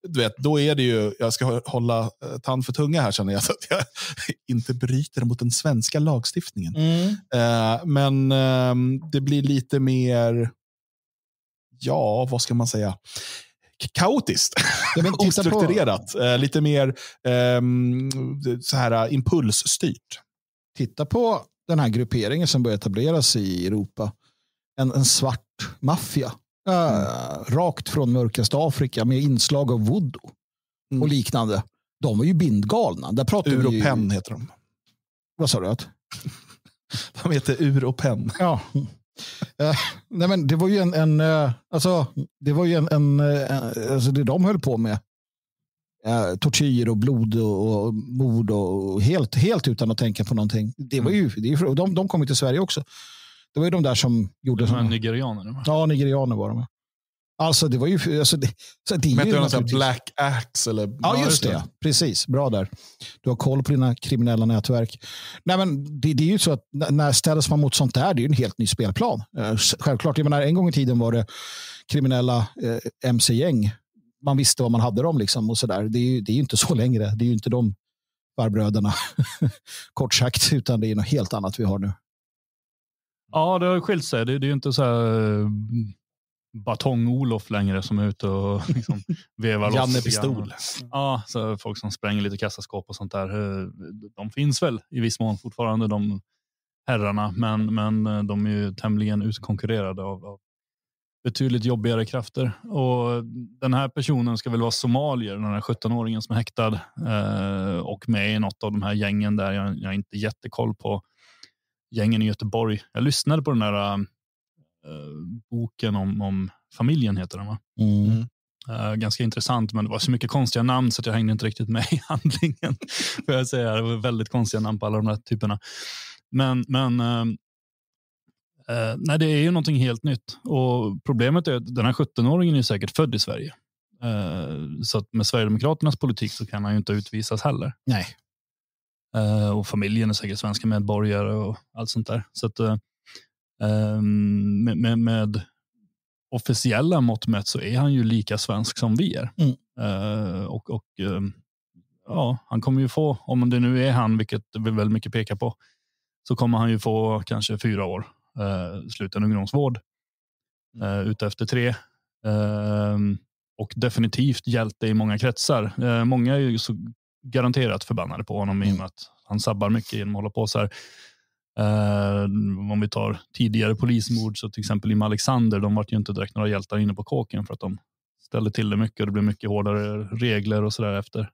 du vet, då är det ju, jag ska hålla eh, tand för tunga här känner jag, [laughs] så att jag inte bryter mot den svenska lagstiftningen. Mm. Eh, men eh, det blir lite mer, ja, vad ska man säga? kaotiskt. Ja, [laughs] Ostrukturerat. Eh, lite mer eh, så här, eh, impulsstyrt. Titta på den här grupperingen som börjar etableras i Europa. En, en svart maffia Uh, rakt från mörkaste Afrika med inslag av voodoo mm. och liknande. De var ju bindgalna. Där pratar Ur och ju... penn heter de. Vad sa du? Att? [laughs] de heter Ur och penn. Ja. Uh, nej men det var ju en, en uh, alltså, det var ju en, en alltså det de höll på med. tortyr och blod och, och mord och helt, helt utan att tänka på någonting. Det var mm. ju, det är, de, de kom ju till Sverige också. Det var ju de där som gjorde... De här såna... nigerianerna? Ja, nigerianer var de. Alltså det var ju... Alltså, det, det är Men naturligtvis... Black Axe eller... Ja, just det. Precis. Bra där. Du har koll på dina kriminella nätverk. Nej, men det, det är ju så att när ställs man mot sånt där, det är ju en helt ny spelplan. Eh, självklart, jag menar, en gång i tiden var det kriminella eh, mc-gäng. Man visste vad man hade dem liksom och så där. Det är ju det är inte så längre. Det är ju inte de farbröderna, [laughs] kort sagt, utan det är något helt annat vi har nu. Ja, det har skilt sig. Det, det är ju inte så här eh, Batong-Olof längre som är ute och [laughs] liksom vevar loss. Janne Pistol. Ja, så folk som spränger lite kassaskåp och sånt där. Eh, de finns väl i viss mån fortfarande, de herrarna, men, men eh, de är ju tämligen utkonkurrerade av, av betydligt jobbigare krafter. Och den här personen ska väl vara somalier, den här 17-åringen som är häktad eh, och med i något av de här gängen där. Jag, jag har inte jättekoll på gängen i Göteborg. Jag lyssnade på den där äh, boken om, om, familjen, heter den va? Mm. mm. Äh, ganska intressant, men det var så mycket konstiga namn så jag hängde inte riktigt med [laughs] i handlingen. får jag säga. Det var väldigt konstiga namn på alla de där typerna. Men, men äh, äh nej, det är ju någonting helt nytt. Och Problemet är att den här 17-åringen är säkert född i Sverige. Äh, så att med Sverigedemokraternas politik så kan han ju inte utvisas heller. Nej. Eh, och familjen är säkert svenska medborgare och allt sånt där. Så att, eh, ehm, med, med, med, officiella mått mätt så är han ju lika svensk som vi är. Mm. Eh, och, och ehm, ja, han kommer ju få, om det nu är han, vilket väl mycket pekar på, så kommer han ju få kanske fyra år eh, sluten ungdomsvård mm. eh, utefter tre. Eh, och definitivt hjälte i många kretsar. Eh, många är ju så garanterat förbannade på honom mm. i och med mm. att han sabbar mycket genom att hålla på så här. Uh, om vi tar tidigare polismord, så till exempel i Alexander, de var ju inte direkt några hjältar inne på kåken för att de ställde till det mycket och det blev mycket hårdare regler och så där efter,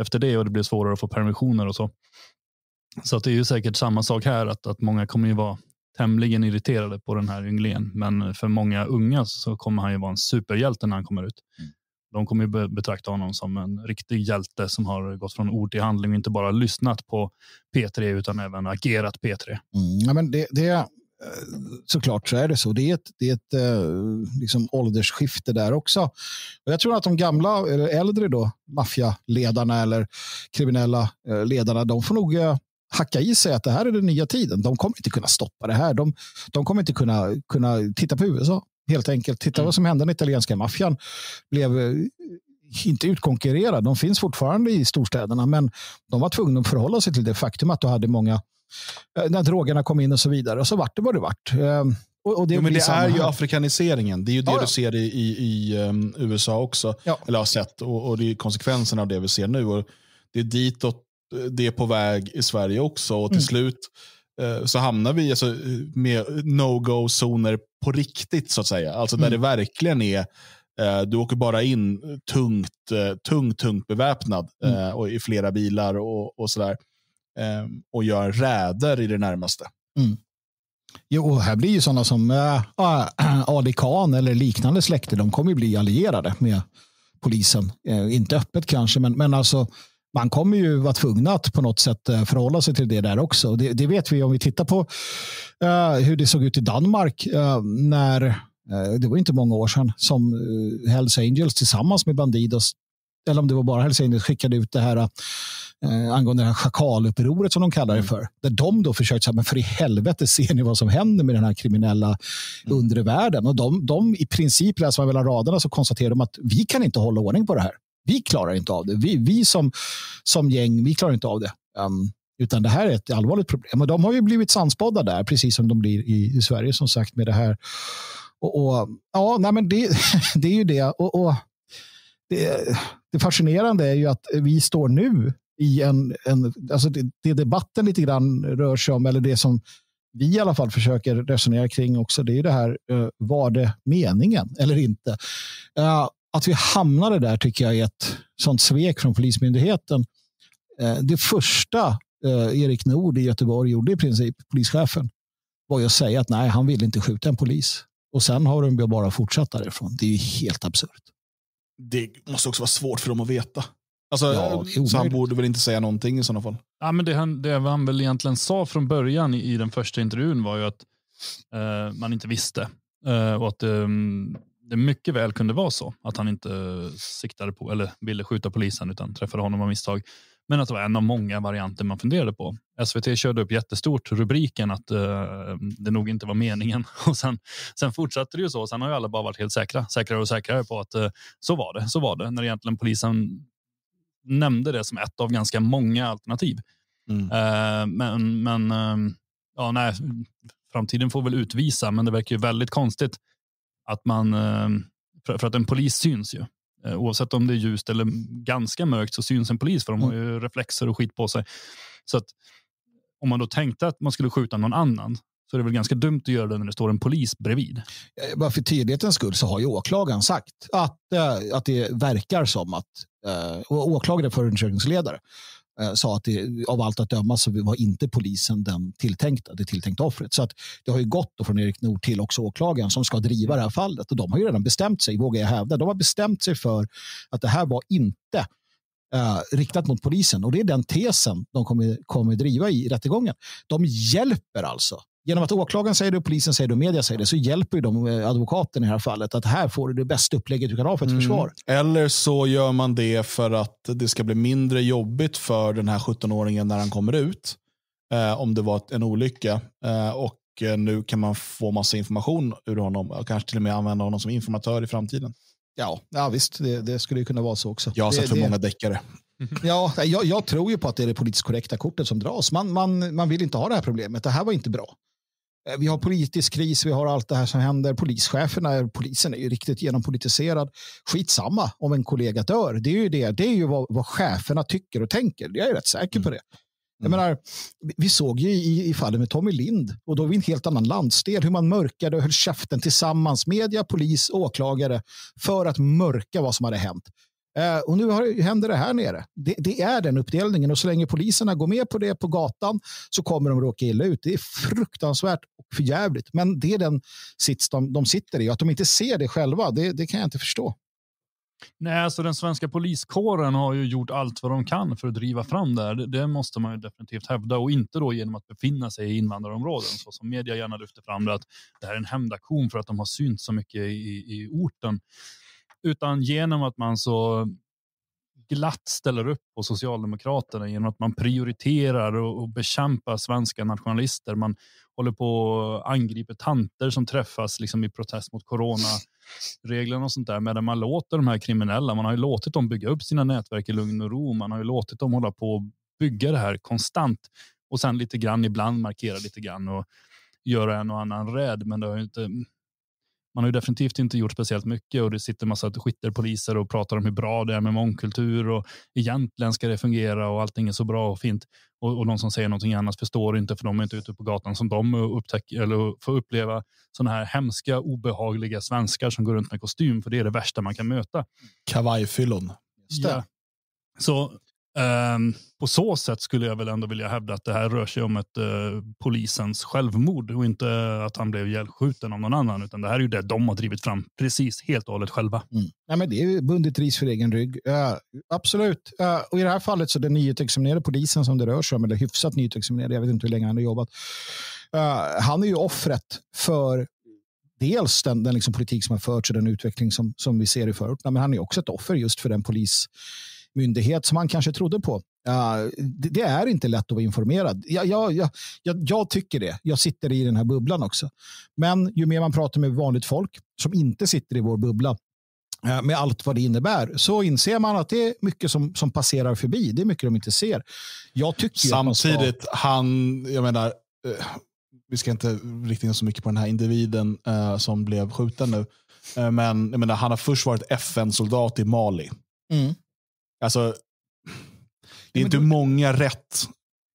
efter det och det blev svårare att få permissioner och så. Så att det är ju säkert samma sak här, att, att många kommer ju vara tämligen irriterade på den här ynglingen. Men för många unga så kommer han ju vara en superhjälte när han kommer ut. Mm. De kommer ju betrakta honom som en riktig hjälte som har gått från ord till handling och inte bara lyssnat på P3 utan även agerat P3. Mm, ja, men det, det, eh, såklart så är det så. Det är ett, det är ett eh, liksom åldersskifte där också. Och jag tror att de gamla, eller äldre då, maffialedarna eller kriminella eh, ledarna, de får nog hacka i sig att det här är den nya tiden. De kommer inte kunna stoppa det här. De, de kommer inte kunna, kunna titta på USA helt enkelt. Titta mm. vad som hände när italienska maffian. Blev eh, inte utkonkurrerad. De finns fortfarande i storstäderna, men de var tvungna att förhålla sig till det faktum att du hade många, när eh, drogerna kom in och så vidare, så vart det vad det vart. Ehm, och, det, jo, men det är ju afrikaniseringen. Det är ju det ja, ja. du ser i, i, i um, USA också. Ja. Eller har sett. Och, och det är konsekvensen av det vi ser nu. Och det är ditåt eh, det är på väg i Sverige också. Och till mm. slut Eh, så hamnar vi alltså eh, med no-go-zoner på riktigt, så att säga. Alltså där mm. det verkligen är, eh, du åker bara in tungt, tungt, tungt beväpnad mm. och i flera bilar och, och sådär. Och gör räder i det närmaste. Mm. Jo, här blir ju sådana som äh, [clears throat] Ali Khan eller liknande släkter, de kommer ju bli allierade med polisen. Äh, inte öppet kanske, men, men alltså man kommer ju vara tvungna att på något sätt eh, förhålla sig till det där också. Det, det vet vi om vi tittar på uh, hur det såg ut i Danmark uh, när, uh, det var inte många år sedan, som Hells Angels tillsammans med Bandidos, eller om det var bara Hells Angels, skickade ut det här angående det här schakalupproret som de kallar det mm. för. Där de då försökte säga, men för i helvete ser ni vad som händer med den här kriminella mm. undre världen? Och de, de i princip, läser man mellan raderna, så konstaterar de att vi kan inte hålla ordning på det här vi klarar inte av det. Vi, vi som, som gäng, vi klarar inte av det. Um, utan det här är ett allvarligt problem. Och de har ju blivit sannspådda där, precis som de blir i, i Sverige som sagt med det här. Och, och ja, nej, men det, [laughs] det är ju det. Och, och det, det. fascinerande är ju att vi står nu i en, en alltså det, det debatten lite grann rör sig om, eller det som vi i alla fall försöker resonera kring också, det är ju det här, eh, var det meningen eller inte? Eh, att vi hamnade där tycker jag är ett sånt svek från Polismyndigheten. Eh, det första eh, Erik Nord i Göteborg gjorde i princip, polischefen, var ju att säga att nej, han vill inte skjuta en polis. Och sen har de bara fortsatt därifrån. Det är ju helt absurt. Det måste också vara svårt för dem att veta. Alltså, ja, så han borde väl inte säga någonting i sådana fall? Ja, men det, han, det han väl egentligen sa från början i, i den första intervjun var ju att eh, man inte visste. Eh, och att um, det mycket väl kunde vara så att han inte siktade på eller ville skjuta polisen utan träffade honom av misstag. Men att det var en av många varianter man funderade på. SVT körde upp jättestort rubriken att uh, det nog inte var meningen. [laughs] Och sen, sen fortsatte det ju så. Sen har ju alla bara varit helt säkra, säkrare och säkrare på att uh, så var det, så var det. När egentligen polisen nämnde det som ett av ganska många alternativ. Mm. Uh, men men ja, nej, framtiden får väl utvisa, men det verkar ju väldigt konstigt att man, eh, för att en polis syns ju. Eh, oavsett om det är ljust eller ganska mörkt så syns en polis för de har ju mm. reflexer och skit på sig. Så att om man då tänkte att man skulle skjuta någon annan så är det väl ganska dumt att göra det när det står en polis bredvid. Bara för tydlighetens skull så har ju åklagaren sagt att, eh, att det verkar som att, och åklagare förundersökningsledare, Eh, sa att det, av allt att döma så var inte polisen den tilltänkta, det tilltänkta offret. Så att det har ju gått från Erik Nord till också åklagaren som ska driva det här fallet. Och de har ju redan bestämt sig, vågar jag hävda. De har bestämt sig för att det här var inte eh, riktat mot polisen. Och det är den tesen de kommer, kommer driva i rättegången. De hjälper alltså genom att åklagaren säger det, och polisen säger det och media säger det så hjälper ju de eh, advokaten i det här fallet att här får du det bästa upplägget du kan ha för ett mm. försvar. Eller så gör man det för att det ska bli mindre jobbigt för den här 17-åringen när han kommer ut. Eh, om det var en olycka. Eh, och eh, nu kan man få massa information ur honom och kanske till och med använda honom som informatör i framtiden. Ja, ja visst, det, det skulle ju kunna vara så också. Jag har sett för det... många deckare. [laughs] Ja, jag, jag, tror ju på att det är det politiskt korrekta kortet som dras. Man, man, man vill inte ha det här problemet. Det här var inte bra. Eh, vi har politisk kris, vi har allt det här som händer. Polischeferna, polisen är ju riktigt genompolitiserad. Skitsamma om en kollega dör. Det är ju, det. Det är ju vad, vad cheferna tycker och tänker. Jag är rätt säker på mm. det. Jag mm. menar, vi såg ju i, i fallet med Tommy Lind och då är vi en helt annan landsdel hur man mörkade och höll käften tillsammans, media, polis, åklagare för att mörka vad som hade hänt. Eh, och nu har, händer det här nere. Det, det, är den uppdelningen och så länge poliserna går med på det på gatan så kommer de råka illa ut. Det är fruktansvärt och förjävligt. Men det är den sits de, de sitter i. Att de inte ser det själva, det, det kan jag inte förstå. Nej, alltså den svenska poliskåren har ju gjort allt vad de kan för att driva fram det här. Det, det måste man ju definitivt hävda och inte då genom att befinna sig i invandrarområden så som media gärna lyfter fram det att det här är en hämndaktion för att de har synts så mycket i, i orten utan genom att man så glatt ställer upp på Socialdemokraterna genom att man prioriterar och, och bekämpar svenska nationalister. Man håller på och angriper tanter som träffas liksom i protest mot coronareglerna och sånt där medan man låter de här kriminella. Man har ju låtit dem bygga upp sina nätverk i lugn och ro. Man har ju låtit dem hålla på och bygga det här konstant och sen lite grann ibland markera lite grann och göra en och annan rädd. Men det har inte man har ju definitivt inte gjort speciellt mycket och det sitter massa skitterpoliser och pratar om hur bra det är med mångkultur och egentligen ska det fungera och allting är så bra och fint. Och, och de som säger någonting annat förstår inte för de är inte ute på gatan som de upptäcker eller får uppleva sådana här hemska obehagliga svenskar som går runt med kostym för det är det värsta man kan möta. Kavajfyllon. Ja. Så Um, på så sätt skulle jag väl ändå vilja hävda att det här rör sig om ett uh, polisens självmord och inte att han blev ihjälskjuten av någon annan, utan det här är ju det de har drivit fram precis helt och hållet själva. Mm. Nej, men det är ju bundit ris för egen rygg. Uh, absolut. Uh, och i det här fallet så är det nyutexaminerade polisen som det rör sig om, eller hyfsat nyutexaminerade, jag vet inte hur länge han har jobbat. han är ju offret för dels den, den liksom politik som har förts och den utveckling som, som vi ser i förorterna, men han är också ett offer just för den polis myndighet som man kanske trodde på. det, är inte lätt att vara informerad. Jag, jag, jag, jag, tycker det. Jag sitter i den här bubblan också. Men ju mer man pratar med vanligt folk som inte sitter i vår bubbla eh, med allt vad det innebär så inser man att det är mycket som, som passerar förbi. Det är mycket de inte ser. Jag tycker Samtidigt, ska... han, jag menar, eh, vi ska inte rikta in så mycket på den här individen eh, som blev skjuten nu. men jag menar, han har först varit FN-soldat i Mali. Mm. Alltså, det är inte då... många rätt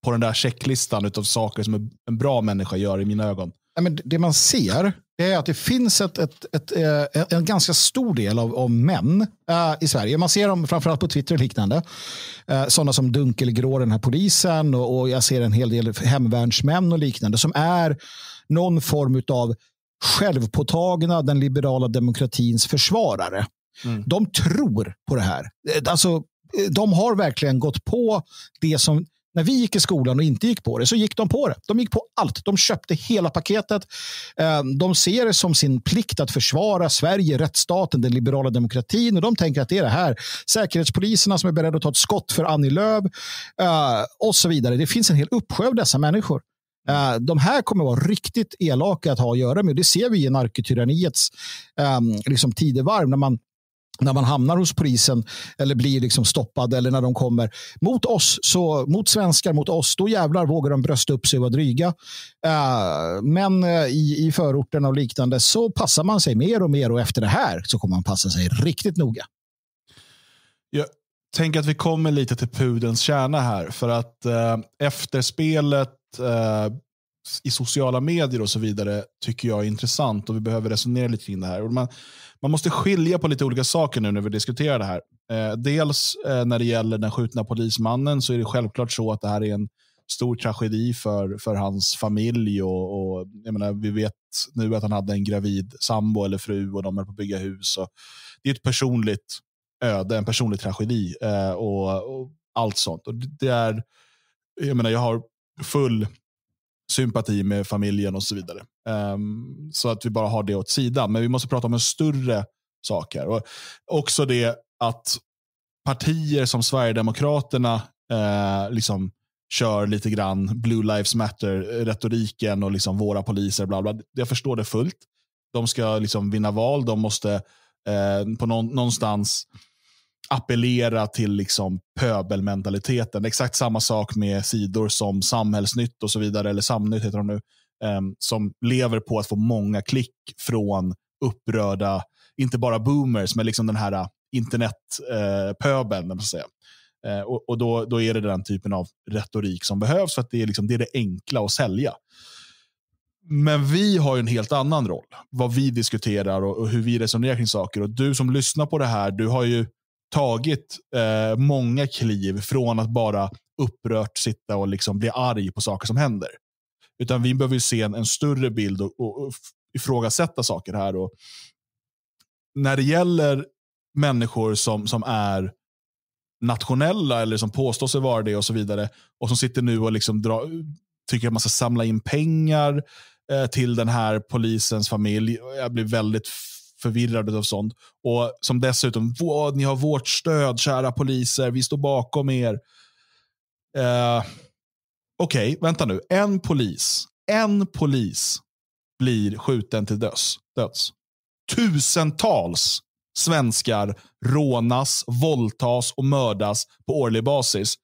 på den där checklistan av saker som en bra människa gör i mina ögon. Nej, men det man ser det är att det finns ett, ett, ett, ett eh, en ganska stor del av, av män äh, i Sverige. Man ser dem framförallt på Twitter och liknande. Äh, eh, sådana som Dunkelgrå, den här polisen och, och jag ser en hel del hemvärnsmän och liknande som är någon form av självpåtagna den liberala demokratins försvarare. Mm. De tror på det här. Alltså, Eh, de har verkligen gått på det som när vi gick i skolan och inte gick på det så gick de på det. De gick på allt. De köpte hela paketet. Eh, de ser det som sin plikt att försvara Sverige, rättsstaten, den liberala demokratin och de tänker att det är det här. Säkerhetspoliserna som är beredda att ta ett skott för Annie Lööf eh, och så vidare. Det finns en hel uppsjö av dessa människor. De här kommer vara riktigt elaka att ha att göra med. Det ser vi i narkotyranniets ehm, liksom tidevarv när man när man hamnar hos polisen eller blir liksom stoppad eller när de kommer mot oss, så, mot svenskar, mot oss, då jävlar vågar de brösta upp sig och vara dryga. Uh, men uh, i, i förorterna och liknande så passar man sig mer och mer och efter det här så kommer man passa sig riktigt noga. Jag tänker att vi kommer lite till pudens kärna här för att uh, eh, efterspelet uh, i sociala medier och så vidare tycker jag är intressant och vi behöver resonera lite kring det här. Och man, man måste skilja på lite olika saker nu när vi diskuterar det här. Eh, dels eh, när det gäller den skjutna polismannen så är det självklart så att det här är en stor tragedi för, för hans familj. Och, och jag menar, vi vet nu att han hade en gravid sambo eller fru och de är på att bygga hus. Och det är ett personligt öde, en personlig tragedi eh, och, och, allt sånt. Och det är, jag, menar, jag har full sympati med familjen och så vidare. Um, så att vi bara har det åt sidan. Men vi måste prata om en större sak här. Och också det att partier som Sverigedemokraterna eh, liksom kör lite grann Blue Lives Matter-retoriken och liksom våra poliser. Bla, bla Jag förstår det fullt. De ska liksom vinna val. De måste eh, på någon, någonstans appellera till liksom pöbelmentaliteten. Exakt samma sak med sidor som Samhällsnytt och så vidare, eller Samnytt heter de nu, ehm, som lever på att få många klick från upprörda, inte bara boomers, men liksom den här internetpöbeln. Eh, eh säga. Eh, och och då, då är det den typen av retorik som behövs för att det är, liksom, det, är det enkla att sälja. Men vi har en helt annan roll. Vad vi diskuterar och, och, hur vi resonerar kring saker. Och Du som lyssnar på det här, du har ju tagit eh, många kliv från att bara upprört sitta och liksom bli arg på saker som händer. Utan vi behöver se en, en större bild och, och, och ifrågasätta saker här. Och när det gäller människor som, som är nationella eller som påstår sig vara det och så vidare och som sitter nu och liksom dra, tycker att man ska samla in pengar eh, till den här polisens familj. Jag blir väldigt förvirrad av sånt. Och som dessutom, ni har vårt stöd kära poliser, vi står bakom er. Eh, Okej, okay, vänta nu. En polis, en polis blir skjuten till döds. döds. Tusentals svenskar rånas, våldtas och mördas på årlig basis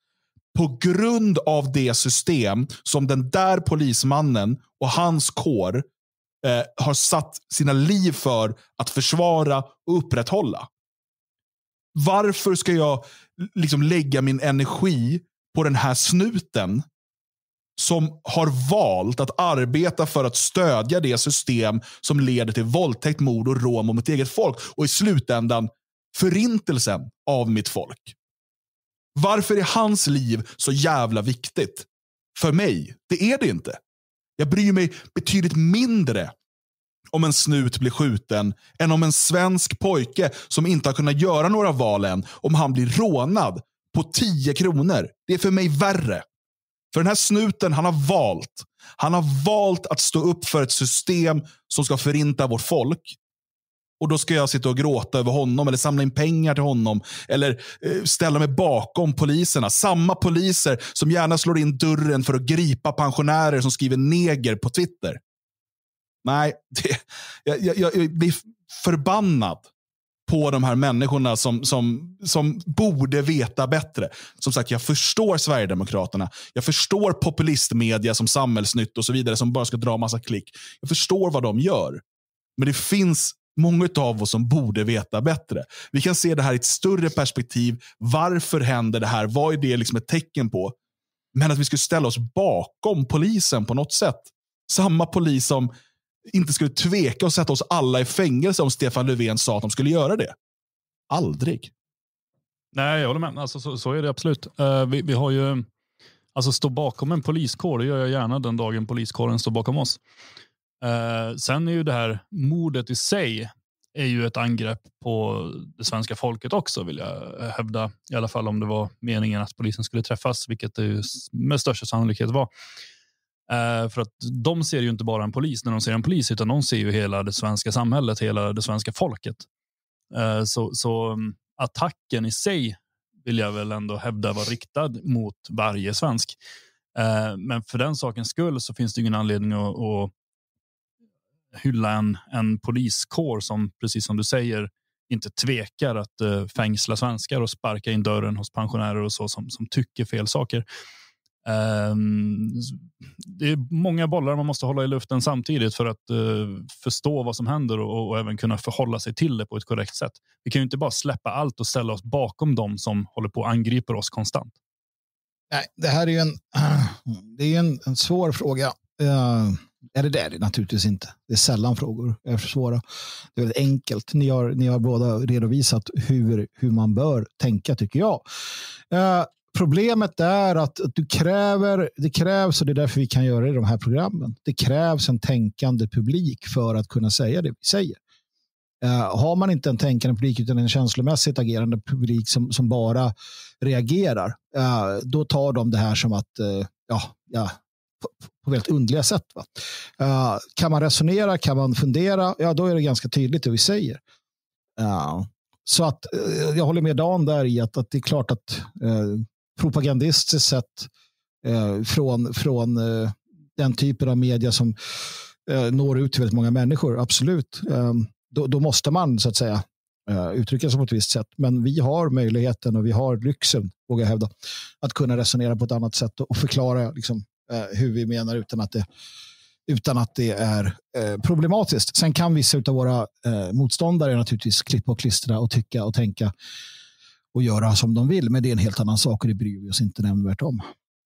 på grund av det system som den där polismannen och hans kår Eh, har satt sina liv för att försvara och upprätthålla. Varför ska jag liksom lägga min energi på den här snuten som har valt att arbeta för att stödja det system som leder till våldtäkt, mord och rån mot mitt eget folk och i slutändan förintelsen av mitt folk. Varför är hans liv så jävla viktigt? För mig, det är det inte. Jag bryr mig betydligt mindre om en snut blir skjuten än om en svensk pojke som inte har kunnat göra några val än, om han blir rånad på 10 kronor. Det är för mig värre. För den här snuten, han har valt. Han har valt att stå upp för ett system som ska förinta vårt folk. Och då ska jag sitta och gråta över honom eller samla in pengar till honom. Eller eh, ställa mig bakom poliserna. Samma poliser som gärna slår in dörren för att gripa pensionärer som skriver neger på Twitter. Nej, [laughs] det, jag, jag, jag blir förbannad på de här människorna som, som, som borde veta bättre. Som sagt, jag förstår Sverigedemokraterna. Jag förstår populistmedia som Samhällsnytt och så vidare som bara ska dra massa klick. Jag förstår vad de gör. Men det finns Många av oss som borde veta bättre. Vi kan se det här i ett större perspektiv. Varför händer det här? Vad är det liksom ett tecken på? Men att vi skulle ställa oss bakom polisen på något sätt. Samma polis som inte skulle tveka att sätta oss alla i fängelse om Stefan Löfven sa att de skulle göra det. Aldrig. Nej, jag håller med. Alltså, så, så är det absolut. Uh, vi, vi, har ju... Alltså stå bakom en poliskår, det gör jag gärna den dagen poliskåren står bakom oss. Eh, sen är ju det här mordet i sig är ju ett angrepp på det svenska folket också, vill jag eh, hävda. I alla fall om det var meningen att polisen skulle träffas, vilket det med största sannolikhet var. Eh, för att de ser ju inte bara en polis när de ser en polis, utan de ser ju hela det svenska samhället, hela det svenska folket. Eh, så, så mm, attacken i sig vill jag väl ändå hävda var riktad mot varje svensk. Eh, men för den sakens skull så finns det ingen anledning att, att hylla en, en poliskår som, precis som du säger, inte tvekar att eh, fängsla svenskar och sparka in dörren hos pensionärer och så som, som tycker fel saker. Um, det är många bollar man måste hålla i luften samtidigt för att uh, förstå vad som händer och, och, även kunna förhålla sig till det på ett korrekt sätt. Vi kan ju inte bara släppa allt och ställa oss bakom dem som håller på och angriper oss konstant. Nej, det här är ju en, [clears throat] det är en, en svår fråga. Uh eller det är det naturligtvis inte. Det är sällan frågor är för svåra. Det är väldigt enkelt. Ni har, ni har båda redovisat hur, hur man bör tänka, tycker jag. Eh, problemet är att, att, du kräver, det krävs, och det är därför vi kan göra det i de här programmen, det krävs en tänkande publik för att kunna säga det vi säger. Eh, har man inte en tänkande publik utan en känslomässigt agerande publik som, som bara reagerar, eh, då tar de det här som att eh, ja, ja, på väldigt underliga sätt. Va? Uh, kan man resonera, kan man fundera, ja då är det ganska tydligt det vi säger. Uh, så att uh, jag håller med Dan där i att, att det är klart att propagandistiskt sett från, från den typen av media som når ut till väldigt många människor, absolut. Då, då, måste man så att säga uttrycka sig på ett visst sätt. Men vi har möjligheten och vi har lyxen, vågar jag hävda, att kunna resonera på ett annat sätt och förklara liksom, Eh, hur vi menar utan att det, utan att det är eh, problematiskt. Sen kan vissa av våra eh, motståndare naturligtvis klippa och klistra och tycka och tänka och göra som de vill. Men det är en helt annan sak och det bryr vi oss inte nämnvärt om.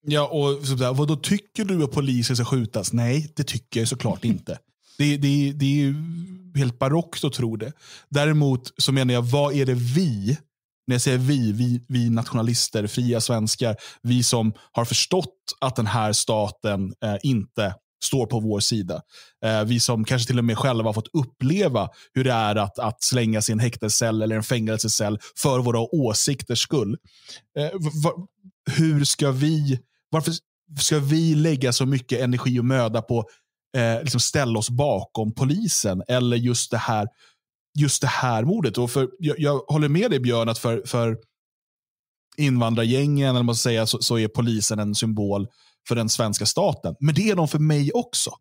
Ja, och sådär, vad då tycker du att polisen ska skjutas? Nej, det tycker jag såklart inte. Det, det, det är helt barockt att tro det. Däremot så menar jag, vad är det vi när jag säger vi, vi, vi nationalister, fria svenskar, vi som har förstått att den här staten eh, inte står på vår sida. Eh, vi som kanske till och med själva har fått uppleva hur det är att, att slänga sin häktescell eller en fängelsecell för våra åsikters skull. Eh, hur ska vi, varför ska vi lägga så mycket energi och möda på eh, liksom ställa oss bakom polisen eller just det här just det här mordet. Och för, jag, jag håller med dig Björn, att för, för invandrargängen eller man säga, så, så, är polisen en symbol för den svenska staten. Men det är de för mig också.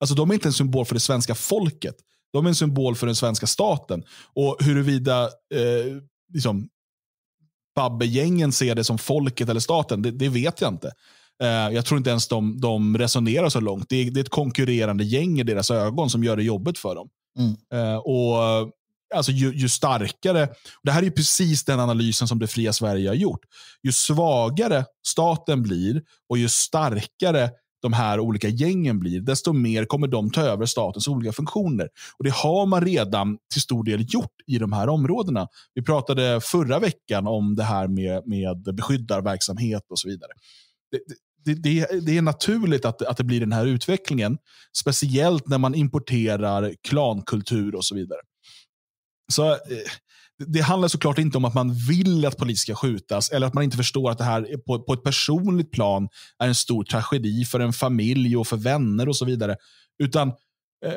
Alltså De är inte en symbol för det svenska folket. De är en symbol för den svenska staten. Och huruvida eh, liksom, Babbe-gängen ser det som folket eller staten, det, det vet jag inte. Eh, jag tror inte ens de, de resonerar så långt. Det är, det är, ett konkurrerande gäng i deras ögon som gör det jobbigt för dem. Mm. Eh, och alltså ju, ju, starkare, det här är precis den analysen som det fria Sverige har gjort. Ju svagare staten blir och ju starkare de här olika gängen blir, desto mer kommer de ta över statens olika funktioner. Och Det har man redan till stor del gjort i de här områdena. Vi pratade förra veckan om det här med, med beskyddarverksamhet och så vidare. Det, det, det, det, det, är naturligt att, att det blir den här utvecklingen. Speciellt när man importerar klankultur och så vidare. Så eh, det handlar såklart inte om att man vill att polis ska skjutas eller att man inte förstår att det här på, på ett personligt plan är en stor tragedi för en familj och för vänner och så vidare. Utan eh,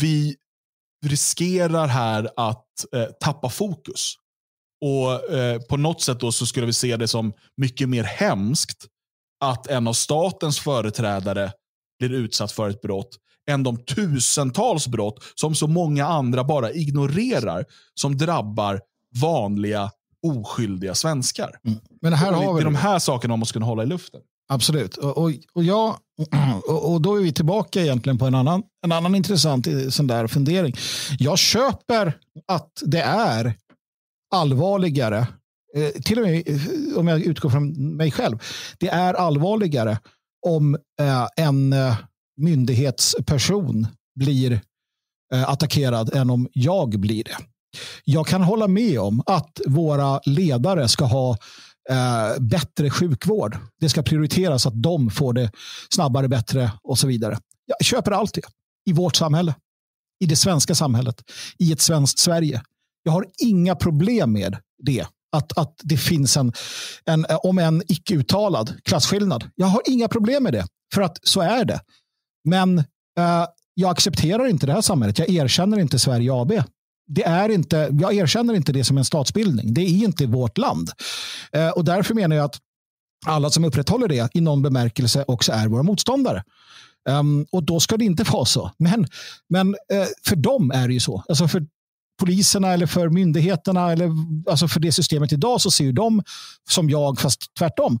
vi riskerar här att eh, tappa fokus. Och eh, På något sätt då så skulle vi se det som mycket mer hemskt att en av statens företrädare blir utsatt för ett brott än de tusentals brott som så många andra bara ignorerar som drabbar vanliga oskyldiga svenskar. Mm. Men här har det är de här sakerna man måste kunna hålla i luften. Absolut. Och, och, och, jag, [clears throat] och, då är vi tillbaka egentligen på en annan, en annan intressant eh, sån där fundering. Jag köper att det är allvarligare Eh, till och med eh, om jag utgår från mig själv, det är allvarligare om eh, en eh, myndighetsperson blir attackerad än om jag blir det. Jag kan hålla med om att våra ledare ska ha eh, bättre sjukvård. Det ska prioriteras att de får det snabbare, bättre och så vidare. Jag köper allt det i vårt samhälle, i det svenska samhället, i ett svenskt Sverige. Jag har inga problem med det att, att det finns en, en om en icke uttalad, klasskillnad. Jag har inga problem med det, för att så är det. Men eh, jag accepterar inte det här samhället. Jag erkänner inte Sverige AB. Det är inte, jag erkänner inte det som en statsbildning. Det är inte vårt land. Eh, och därför menar jag att alla som upprätthåller det i någon bemärkelse också är våra motståndare. Um, och då ska det inte vara så. Men, men uh, för dem är det ju så. Alltså för poliserna eller för myndigheterna eller alltså för det systemet idag så ser ju de som jag, fast tvärtom.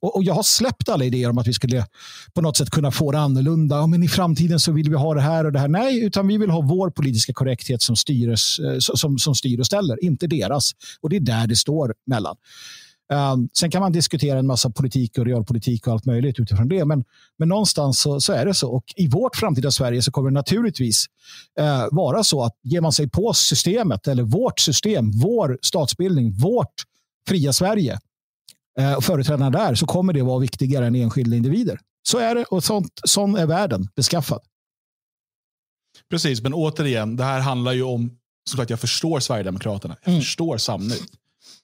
Och, och, jag har släppt alla idéer om att vi skulle på något sätt kunna få det annorlunda. Ja, men I framtiden så vill vi ha det här och det här. Nej, utan vi vill ha vår politiska korrekthet som, styres, eh, som, som styr och ställer, inte deras. Och det är där det står mellan. Ehm, sen kan man diskutera en massa politik och realpolitik och allt möjligt utifrån det. Men, men någonstans så, så är det så. Och i vårt framtida Sverige så kommer det naturligtvis uh, vara så att ger man sig på systemet eller vårt system, vår statsbildning, vårt fria Sverige uh, och företrädarna där så kommer det vara viktigare än enskilda individer. Så är det och sånt, sån är världen beskaffad. Precis, men återigen, det här handlar ju om som sagt, jag förstår Sverigedemokraterna. Jag mm. förstår Samnytt.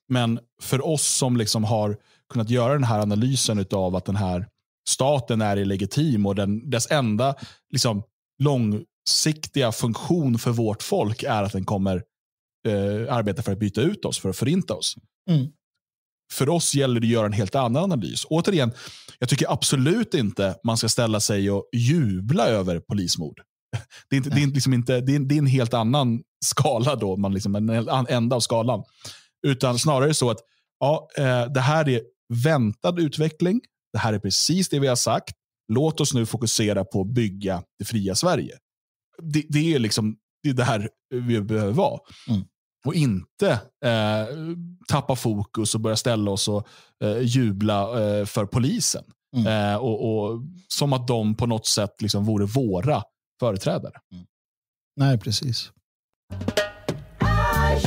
Men för oss som liksom har kunnat göra den här analysen av att den här staten är illegitim och den, dess enda liksom, långsiktiga funktion för vårt folk är att den kommer eh, arbeta för att byta ut oss, för att förinta oss. Mm. För oss gäller det att göra en helt annan analys. Återigen, jag tycker absolut inte man ska ställa sig och jubla över polismord. Det är, en helt annan skala då, man liksom, en ända av skalan. Utan snarare så att ja, eh, det här är väntad utveckling. Det här är precis det vi har sagt. Låt oss nu fokusera på att bygga det fria Sverige. Det, det är liksom det är där vi behöver vara. Mm. Och inte eh, tappa fokus och börja ställa oss och eh, jubla eh, för polisen. Mm. Eh, och, och, Som att de på något sätt liksom vore våra företrädare. Mm. Nej, precis. I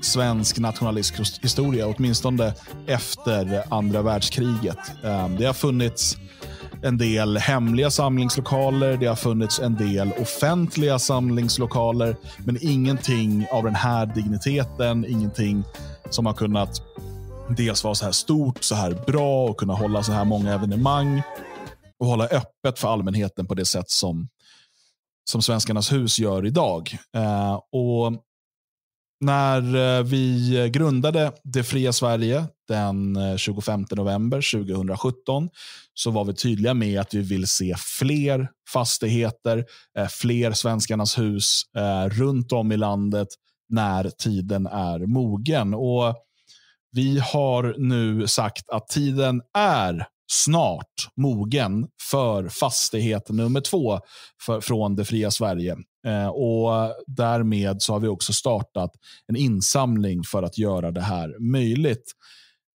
svensk nationalistisk historia, åtminstone efter andra världskriget. Ehm, det har funnits en del hemliga samlingslokaler, det har funnits en del offentliga samlingslokaler, men ingenting av den här digniteten, ingenting som har kunnat dels vara så här stort, så här bra och kunna hålla så här många evenemang och hålla öppet för allmänheten på det sätt som, som Svenskarnas hus gör idag. Eh, och när eh, vi grundade Det fria Sverige den 25 eh, november 2017 så var vi tydliga med att vi vill se fler fastigheter, eh, fler Svenskarnas hus runt om i landet när tiden är mogen. Och vi har nu sagt att tiden är snart mogen för fastighet nummer två för, från det fria Sverige. Eh, och Därmed så har vi också startat en insamling för att göra det här möjligt.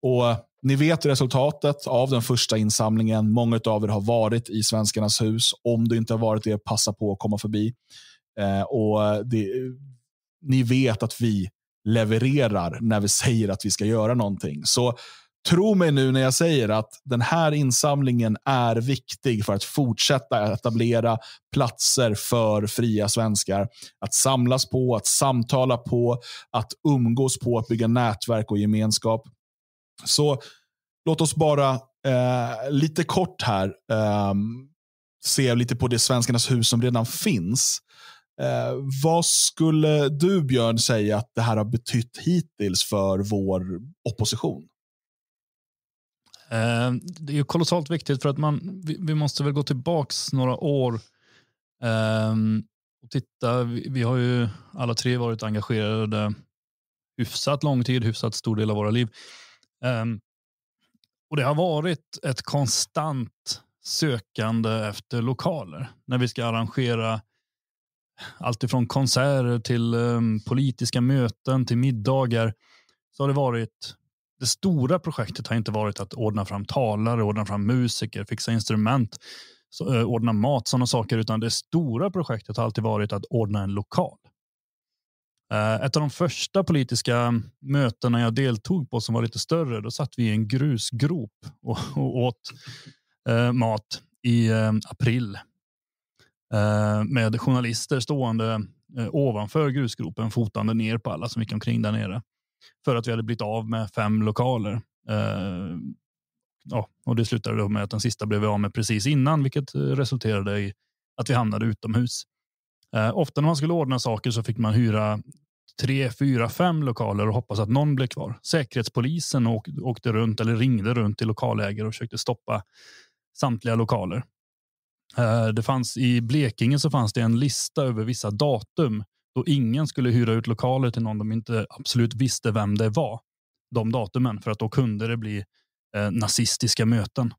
Och ni vet resultatet av den första insamlingen. Många av er har varit i Svenskarnas hus. Om du inte har varit det, passa på att komma förbi. Eh, och det, Ni vet att vi levererar när vi säger att vi ska göra någonting. Så Tro mig nu när jag säger att den här insamlingen är viktig för att fortsätta etablera platser för fria svenskar. Att samlas på, att samtala på, att umgås på, att bygga nätverk och gemenskap. Så låt oss bara eh, lite kort här eh, se lite på det Svenskarnas hus som redan finns. Eh, vad skulle du, Björn, säga att det här har betytt hittills för vår opposition? Eh, det är ju kolossalt viktigt för att man, vi måste väl gå tillbaka några år ehm, och titta. Vi har ju alla tre varit engagerade hyfsat lång tid, hyfsat stor del av våra liv. Ehm, och det har varit ett konstant sökande efter lokaler när vi ska arrangera alltifrån konserter till ehm, politiska möten till middagar så har det varit det stora projektet har inte varit att ordna fram talare, ordna fram musiker, fixa instrument, ordna mat, sådana saker, utan det stora projektet har alltid varit att ordna en lokal. Ett av de första politiska mötena jag deltog på som var lite större, då satt vi i en grusgrop och, och åt eh, mat i eh, april eh, med journalister stående ovanför grusgropen, fotande ner på alla som gick omkring där nere för att vi hade blivit av med fem lokaler. Eh, ja, och det slutade då med att den sista blev vi av med precis innan, vilket eh, resulterade i att vi hamnade utomhus. Eh, ofta när man skulle ordna saker så fick man hyra tre, fyra, fem lokaler och hoppas att någon blev kvar. Säkerhetspolisen åkte runt eller ringde runt till lokalägare och försökte stoppa samtliga lokaler. Eh, det fanns I Blekinge så fanns det en lista över vissa datum då ingen skulle hyra ut lokaler till någon de inte absolut visste vem det var de datumen för att då kunde det bli eh, nazistiska möten.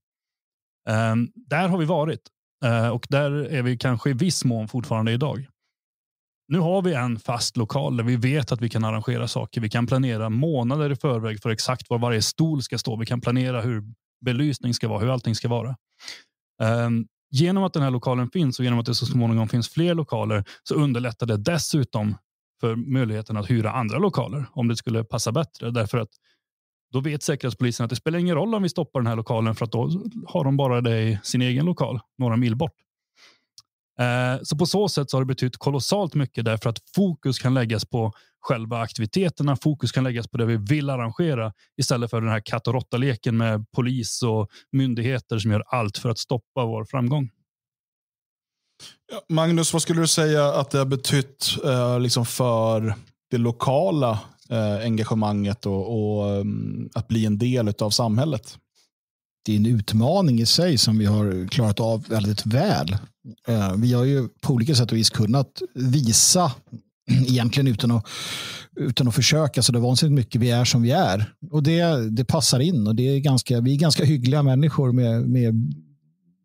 Eh, där har vi varit eh, och där är vi kanske i viss mån fortfarande idag. Nu har vi en fast lokal där vi vet att vi kan arrangera saker. Vi kan planera månader i förväg för exakt var varje stol ska stå. Vi kan planera hur belysning ska vara, hur allting ska vara. Ehm, genom att den här lokalen finns och genom att det så småningom finns fler lokaler så underlättar det dessutom för möjligheten att hyra andra lokaler om det skulle passa bättre. Därför att då vet säkerhetspolisen att det spelar ingen roll om vi stoppar den här lokalen för att då har de bara det i sin egen lokal några mil bort. Eh, så på så sätt så har det betytt kolossalt mycket därför att fokus kan läggas på själva aktiviteterna. Fokus kan läggas på det vi vill arrangera istället för den här katt och råtta-leken med polis och myndigheter som gör allt för att stoppa vår framgång. Magnus, vad skulle du säga att det har betytt eh, liksom för det lokala eh, engagemanget och, och mm, att bli en del av samhället? det är en utmaning i sig som vi har klarat av väldigt väl. Eh, vi har ju på olika sätt och vis kunnat visa, [clears throat] egentligen utan att, utan att försöka så det är vansinnigt mycket, vi är som vi är. Och det, det passar in och det är ganska, vi är ganska hyggliga människor med, med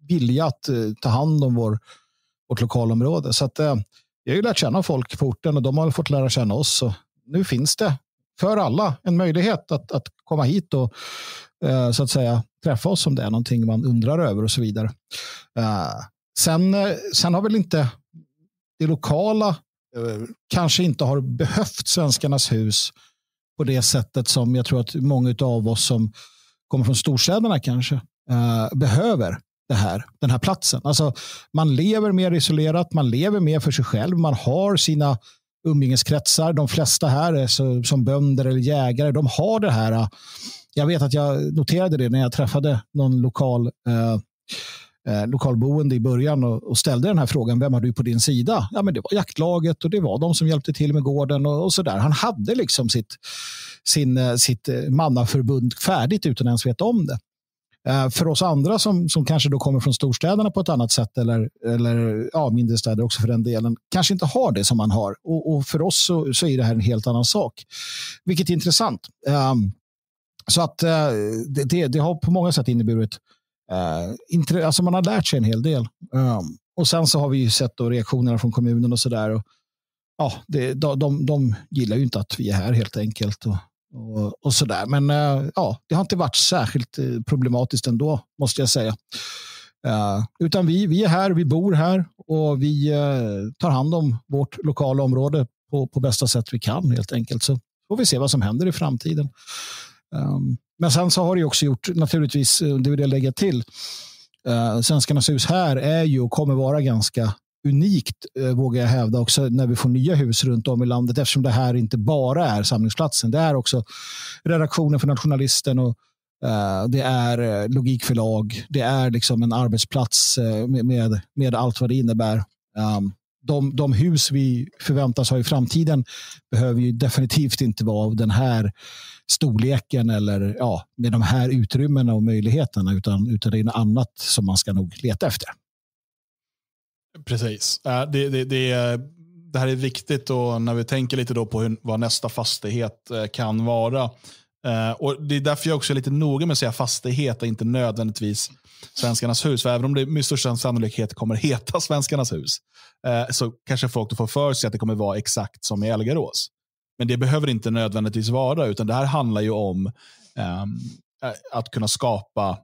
vilja att eh, ta hand om vår, vårt lokalområde. Så att, eh, vi har ju lärt känna folk på orten och de har fått lära känna oss. nu finns det för alla en möjlighet att, att komma hit och Eh, så att säga träffa oss om det är någonting man undrar över och så vidare. Eh, sen, eh, sen har väl inte det lokala kanske inte har behövt Svenskarnas hus på det sättet som jag tror att många av oss som kommer från storstäderna kanske behöver det här, den här platsen. Alltså, man lever mer isolerat, man lever mer för sig själv, man har sina umgängeskretsar. De flesta här är så, som bönder eller jägare. De har det här jag vet att jag noterade det när jag träffade någon lokal eh, eh, lokalboende i början och, och, ställde den här frågan. Vem har du på din sida? Ja, men det var jaktlaget och det var de som hjälpte till med gården och, och så där. Han hade liksom sitt, sin, eh, sitt eh, mannaförbund färdigt utan ens veta om det. För oss andra som, som kanske då kommer från storstäderna på ett annat sätt eller, eller ja, mindre städer också för den delen, kanske inte har det som man har. Och, och för oss så, så, är det här en helt annan sak. Vilket är intressant. Um, så att eh, det, det, har på många sätt inneburit, eh, alltså man har lärt sig en hel del. Um, och sen så har vi ju sett då reaktionerna från kommunen och sådär. Ja, det, de, de, de gillar ju inte att vi är här helt enkelt. Och, och, och sådär. Men eh, ja, det har inte varit särskilt eh, problematiskt ändå, måste jag säga. Uh, utan vi, vi är här, vi bor här och vi uh, tar hand om vårt lokala område på, på bästa sätt vi kan helt enkelt. Så får vi se vad som händer i framtiden. Um, men sen så har det också gjort, naturligtvis, eh, det vill jag lägga till, uh, Svenskarnas hus här är ju och kommer vara ganska unikt, uh, vågar jag hävda, också när vi får nya hus runt om i landet, eftersom det här inte bara är samlingsplatsen. Det är också redaktionen för Nationalisten och uh, det är logikförlag. Det är liksom en arbetsplats med, med, med allt vad det innebär. Um, de, de hus vi förväntas ha i framtiden behöver ju definitivt inte vara av den här storleken eller ja, med de här utrymmena och möjligheterna utan, utan det är något annat som man ska nog leta efter. Precis. Äh, det, det, det, det här är viktigt och när vi tänker lite då på hur, vad nästa fastighet äh, kan vara Uh, och Det är därför jag också är lite noga med att säga fastighet och inte nödvändigtvis Svenskarnas hus. För även om det med största sannolikhet kommer heta [laughs] Svenskarnas hus uh, så kanske folk då får för sig att det kommer vara exakt som i Elgarås. Men det behöver inte nödvändigtvis vara, utan det här handlar ju om um, att kunna skapa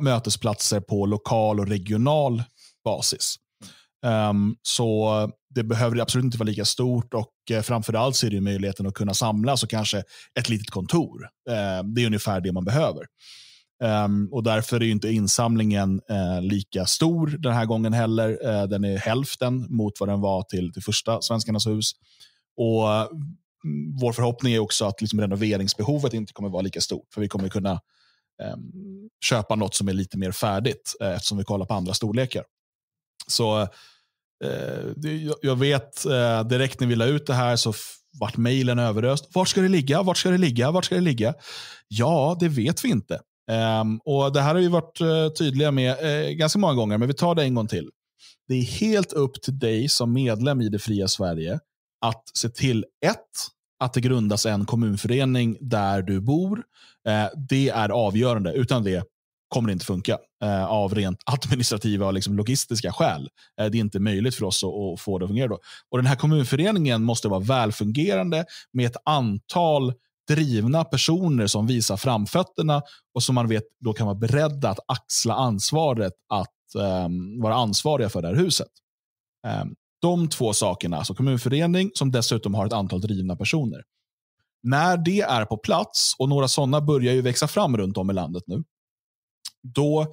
mötesplatser på lokal och regional basis. Um, så det behöver absolut inte vara lika stort och eh, framför allt så är det möjligheten att kunna samlas och kanske ett litet kontor. Eh, det är ungefär det man behöver. Ehm, och därför är inte insamlingen eh, lika stor den här gången heller. Den är hälften mot vad den var till det första Svenskarnas hus. Och mm, vår förhoppning är också att liksom renoveringsbehovet inte kommer vara lika stort. För vi kommer kunna ehm, köpa något som är lite mer färdigt eftersom vi kollar på andra storlekar. Så Eh, jag vet eh, direkt när vi la ut det här så vart mejlen överöst. Vart ska det ligga? Vart ska det ligga? Vart ska det ligga? Ja, det vet vi inte. Ehm, och Det här har vi varit eh, tydliga med ganska många gånger, men vi tar det en gång till. Det är helt upp till dig som medlem i det fria Sverige att se till ett, att det grundas en kommunförening där du bor. Det är avgörande. Utan det kommer det inte funka eh, av rent administrativa och liksom logistiska skäl. Eh, det är inte möjligt för oss att, att, få det att fungera. Då. Och den här kommunföreningen måste vara välfungerande med ett antal drivna personer som visar framfötterna och som man vet då kan vara beredda att axla ansvaret att eh, vara ansvariga för det här huset. Ehm, de två sakerna, alltså kommunförening som dessutom har ett antal drivna personer. När det är på plats, och några sådana börjar ju växa fram runt om i landet nu, då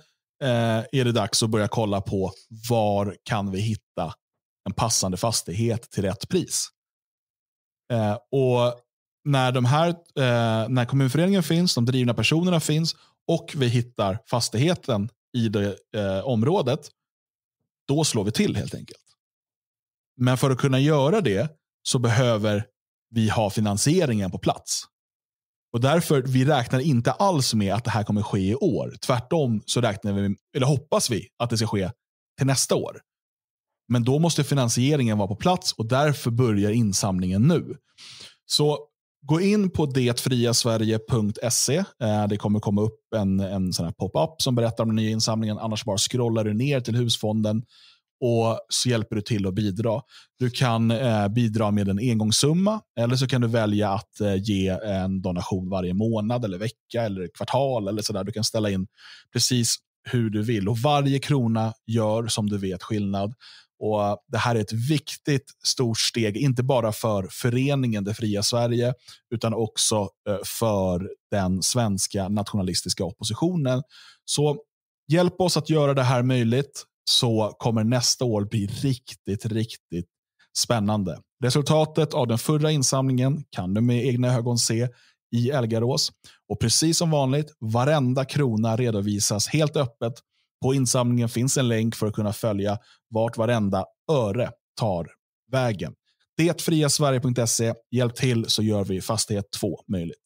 Eh, är det dags att börja kolla på var kan vi hitta en passande fastighet till rätt pris. Eh, och när, de här, eh, när kommunföreningen finns, de drivna personerna finns och vi hittar fastigheten i det området, då slår vi till helt enkelt. Men för att kunna göra det så behöver vi ha finansieringen på plats. Och därför, vi räknar inte alls med att det här kommer ske i år. Tvärtom så räknar vi, eller hoppas vi att det ska ske till nästa år. Men då måste finansieringen vara på plats och därför börjar insamlingen nu. Så gå in på detfriasverige.se. Eh, det kommer komma upp en, en sån pop-up som berättar om den nya insamlingen. Annars bara scrollar du ner till husfonden och så hjälper du till att bidra. Du kan eh, bidra med en engångssumma eller så kan du välja att eh, ge en donation varje månad eller vecka eller kvartal eller sådär. Du kan ställa in precis hur du vill och varje krona gör som du vet skillnad. Och Det här är ett viktigt stort steg, inte bara för föreningen Det fria Sverige, utan också eh, för den svenska nationalistiska oppositionen. Så hjälp oss att göra det här möjligt så kommer nästa år bli riktigt, riktigt spännande. Resultatet av den förra insamlingen kan du med egna ögon se i Elgarås. Och precis som vanligt, varenda krona redovisas helt öppet. På insamlingen finns en länk för att kunna följa vart varenda öre tar vägen. Detfriasverige.se, hjälp till så gör vi fastighet 2 möjligt.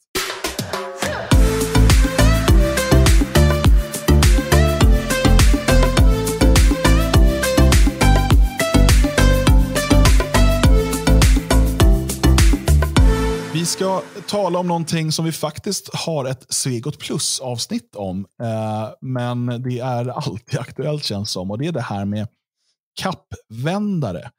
Vi ska tala om någonting som vi faktiskt har ett Svegot Plus-avsnitt om. Eh, men det är alltid aktuellt känns som. Och det är det här med kappvändare.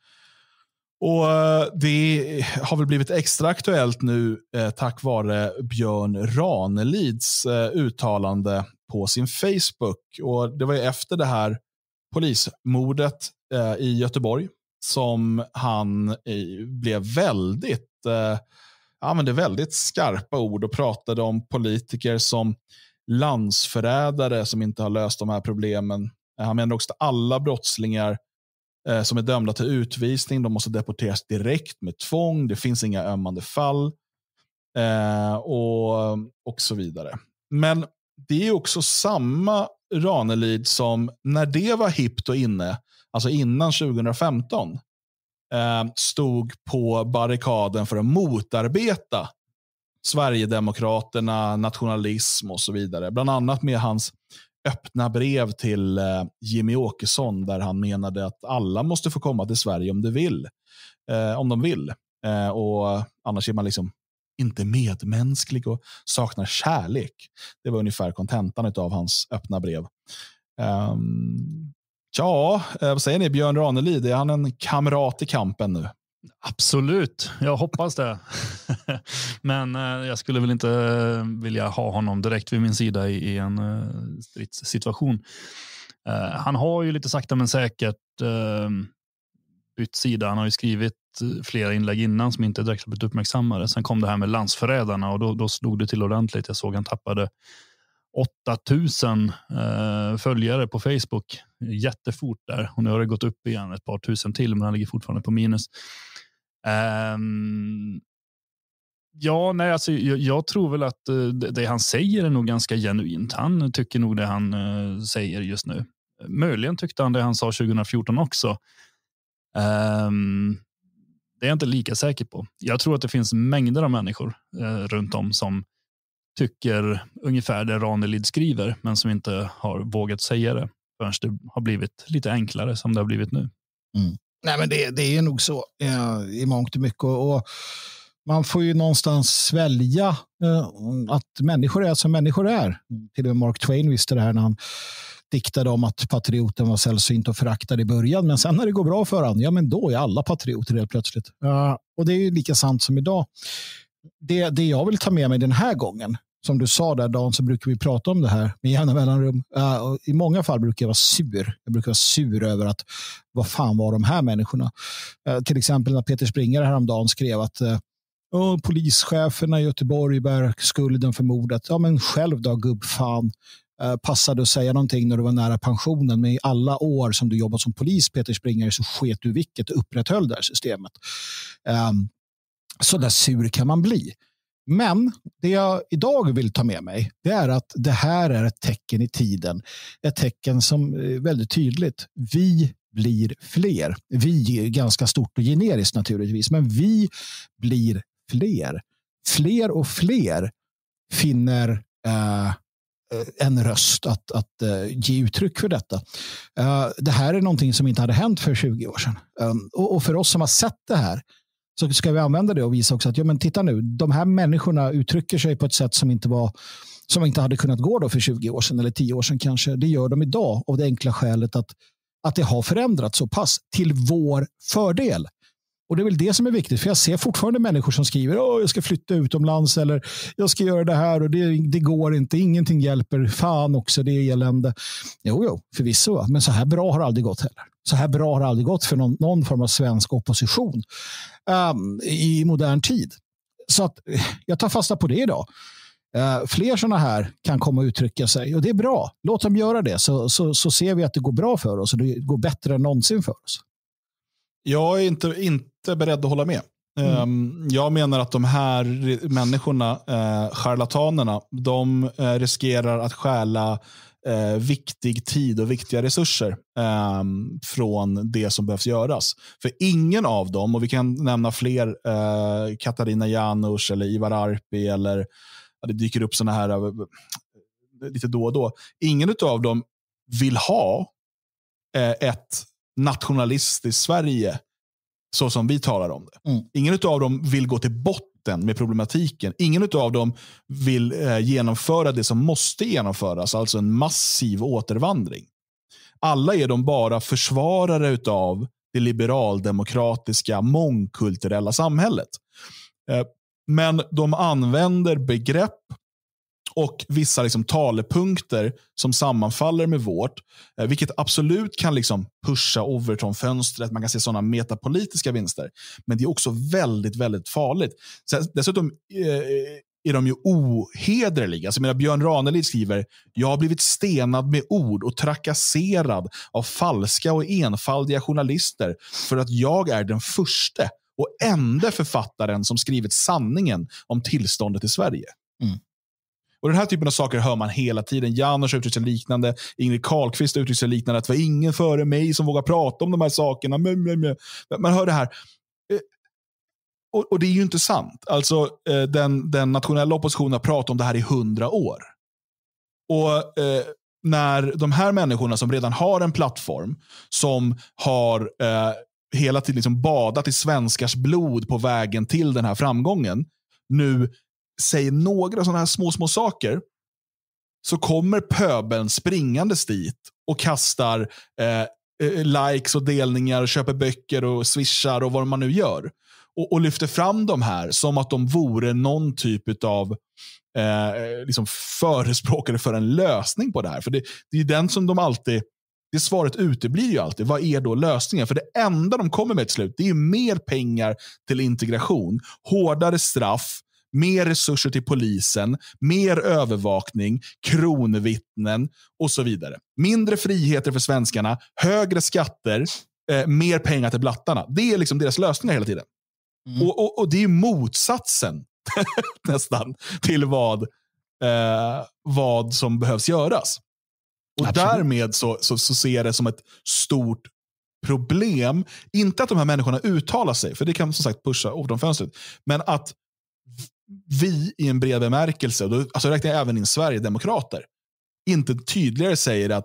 Och eh, Det har väl blivit extra aktuellt nu eh, tack vare Björn Ranelids uttalande på sin Facebook. Och Det var efter det här polismordet i Göteborg som han blev väldigt använde väldigt skarpa ord och pratade om politiker som landsförrädare som inte har löst de här problemen. Han menade också att alla brottslingar eh, som är dömda till utvisning de måste deporteras direkt med tvång. Det finns inga ömmande fall. Eh, och, och så vidare. Men det är också samma Ranelid som när det var hippt och inne, alltså innan 2015, Eh, stod på barrikaden för att motarbeta Sverigedemokraterna, nationalism och så vidare. Bland annat med hans öppna brev till eh, Jimmy Åkesson där han menade att alla måste få komma till Sverige om, de vill. Eh, om de vill. Eh, och Annars är man liksom inte medmänsklig och saknar kärlek. Det var ungefär kontentan av hans öppna brev. Ehm, Ja, eh, vad säger ni? Björn Ranelid, är han en kamrat i kampen nu? Absolut, jag hoppas det. [laughs] Men eh, jag skulle väl inte eh, vilja ha honom direkt vid min sida i, en stridssituation. han har ju lite sakta men säkert ehm, bytt sida. Han har ju skrivit flera inlägg innan som inte direkt har blivit uppmärksammade. Sen kom det här med landsförrädarna och då, då slog det till ordentligt. Jag såg han tappade 8000 eh, följare på Facebook jättefort där och nu har det gått upp igen ett par tusen till, men han ligger fortfarande på minus. Um, ja, nej, alltså, jag, jag, tror väl att eh, det, det, han säger är nog ganska genuint. Han tycker nog det han uh, säger just nu. Möjligen tyckte han det han sa 2014 också. Um, det är jag inte lika säker på. Jag tror att det finns mängder av människor eh, runt om som tycker ungefär det Ranelid skriver, men som inte har vågat säga det förrän det har blivit lite enklare som det har blivit nu. Mm. Nej, men det, det är nog så eh, i mångt och mycket. Och, man får ju någonstans svälja eh, att människor är som människor är. Till och med Mark Twain visste det här när han diktade om att patrioten var sällsynt och föraktad i början. Men sen när det går bra för honom, ja men då är alla patrioter helt plötsligt. Uh, och det är ju lika sant som idag det, det jag vill ta med mig den här gången, som du sa där Dan, så brukar vi prata om det här med jämna mellanrum. Uh, I många fall brukar jag vara sur. Jag brukar vara sur över att vad fan var de här människorna? Uh, till exempel när Peter Springare häromdagen skrev att uh, polischeferna i Göteborg bär skulden för mordet. Ja, men själv då gubbfan. passade att säga någonting när du var nära pensionen, men i alla år som du jobbat som polis, Peter Springare, så sket du vilket och upprätthöll det här systemet. Ehm, så där sur kan man bli. Men det jag idag vill ta med mig det är att det här är ett tecken i tiden. Ett tecken som är eh, väldigt tydligt. Vi blir fler. Vi är ganska stort och generiskt naturligtvis, men vi blir fler. Fler och fler finner eh, eh en röst att, att uh, ge uttryck för detta. Uh, det här är någonting som inte hade hänt för 20 år sedan. Um, och, och, för oss som har sett det här så ska vi använda det och visa också att ja, men titta nu, de här människorna uttrycker sig på ett sätt som inte, var, som inte hade kunnat gå då för 20 år sedan eller 10 år sedan kanske. Det gör de idag av det enkla skälet att, att det har förändrats så pass till vår fördel. Och Det är väl det som är viktigt, för jag ser fortfarande människor som skriver att jag ska flytta utomlands eller jag ska göra det här och det, det går inte, ingenting hjälper, fan också, det är elände. Jo, jo, förvisso, men så här bra har det aldrig gått heller. Så här bra har det aldrig gått för någon, någon form av svensk opposition um, i modern tid. Så att, eh, jag tar fasta på det idag. Uh, fler sådana här kan komma och uttrycka sig och det är bra. Låt dem göra det så, så, så ser vi att det går bra för oss och det går bättre än någonsin för oss. Jag är inte, inte beredd att hålla med. Mm. Ehm, jag menar att de här människorna, uh, charlatanerna, de uh, riskerar att stjäla eh, viktig tid och viktiga resurser eh, från det som behövs göras. För ingen av dem, och vi kan nämna fler, eh, Katarina Janouch eller Ivar Arpi eller ja, det dyker upp sådana här eh, lite då och då. Ingen av dem vill ha eh, ett nationalistiskt Sverige så som vi talar om det. Mm. Ingen av dem vill gå till botten konflikten, med problematiken. Ingen av dem vill eh, genomföra det som måste genomföras, alltså en massiv återvandring. Alla är de bara försvarare av det liberaldemokratiska mångkulturella samhället. Eh, men de använder begrepp och vissa liksom talepunkter som sammanfaller med vårt. Eh, vilket absolut kan liksom pusha Overton-fönstret. Man kan se sådana metapolitiska vinster. Men det är också väldigt, väldigt farligt. dessutom eh, är de ju ohederliga. Alltså, menar, Björn Ranelid skriver, jag har blivit stenad med ord och trakasserad av falska och enfaldiga journalister för att jag är den första och enda författaren som skrivit sanningen om tillståndet i Sverige. Mm. Och Den här typen av saker hör man hela tiden. har uttryckt sig liknande. Ingrid Carlqvist har uttryckt sig liknande. Att det var ingen före mig som vågade prata om de här sakerna. Man hör det här. Eh, och, och det är ju inte sant. Alltså, eh, den, den nationella oppositionen har pratat om det här i hundra år. Och eh, när de här människorna som redan har en plattform, som har eh, hela tiden liksom badat i svenskars blod på vägen till den här framgången, nu säger några sådana här små, små saker så kommer pöbeln springandes dit och kastar eh, eh, likes och delningar, köper böcker och swishar och vad man nu gör. Och, och lyfter fram de här som att de vore någon typ av eh, liksom förespråkare för en lösning på det här. För det, det är den som de alltid det svaret uteblir ju alltid. Vad är då lösningen? För det enda de kommer med till slut, det är mer pengar till integration, hårdare straff, mer resurser till polisen, mer övervakning, kronvittnen och så vidare. Mindre friheter för svenskarna, högre skatter, eh, mer pengar till blattarna. Det är liksom deras lösningar hela tiden. Mm. Och, och, och, det är motsatsen [laughs] nästan till vad, eh, vad som behövs göras. Och Absolut. Därmed så, så, så ser jag det som ett stort problem. Inte att de här människorna uttalar sig, för det kan som sagt pusha ovanför fönstret. Men att vi i en bred bemärkelse, då, alltså räknar jag även in Sverigedemokrater, inte tydligare säger att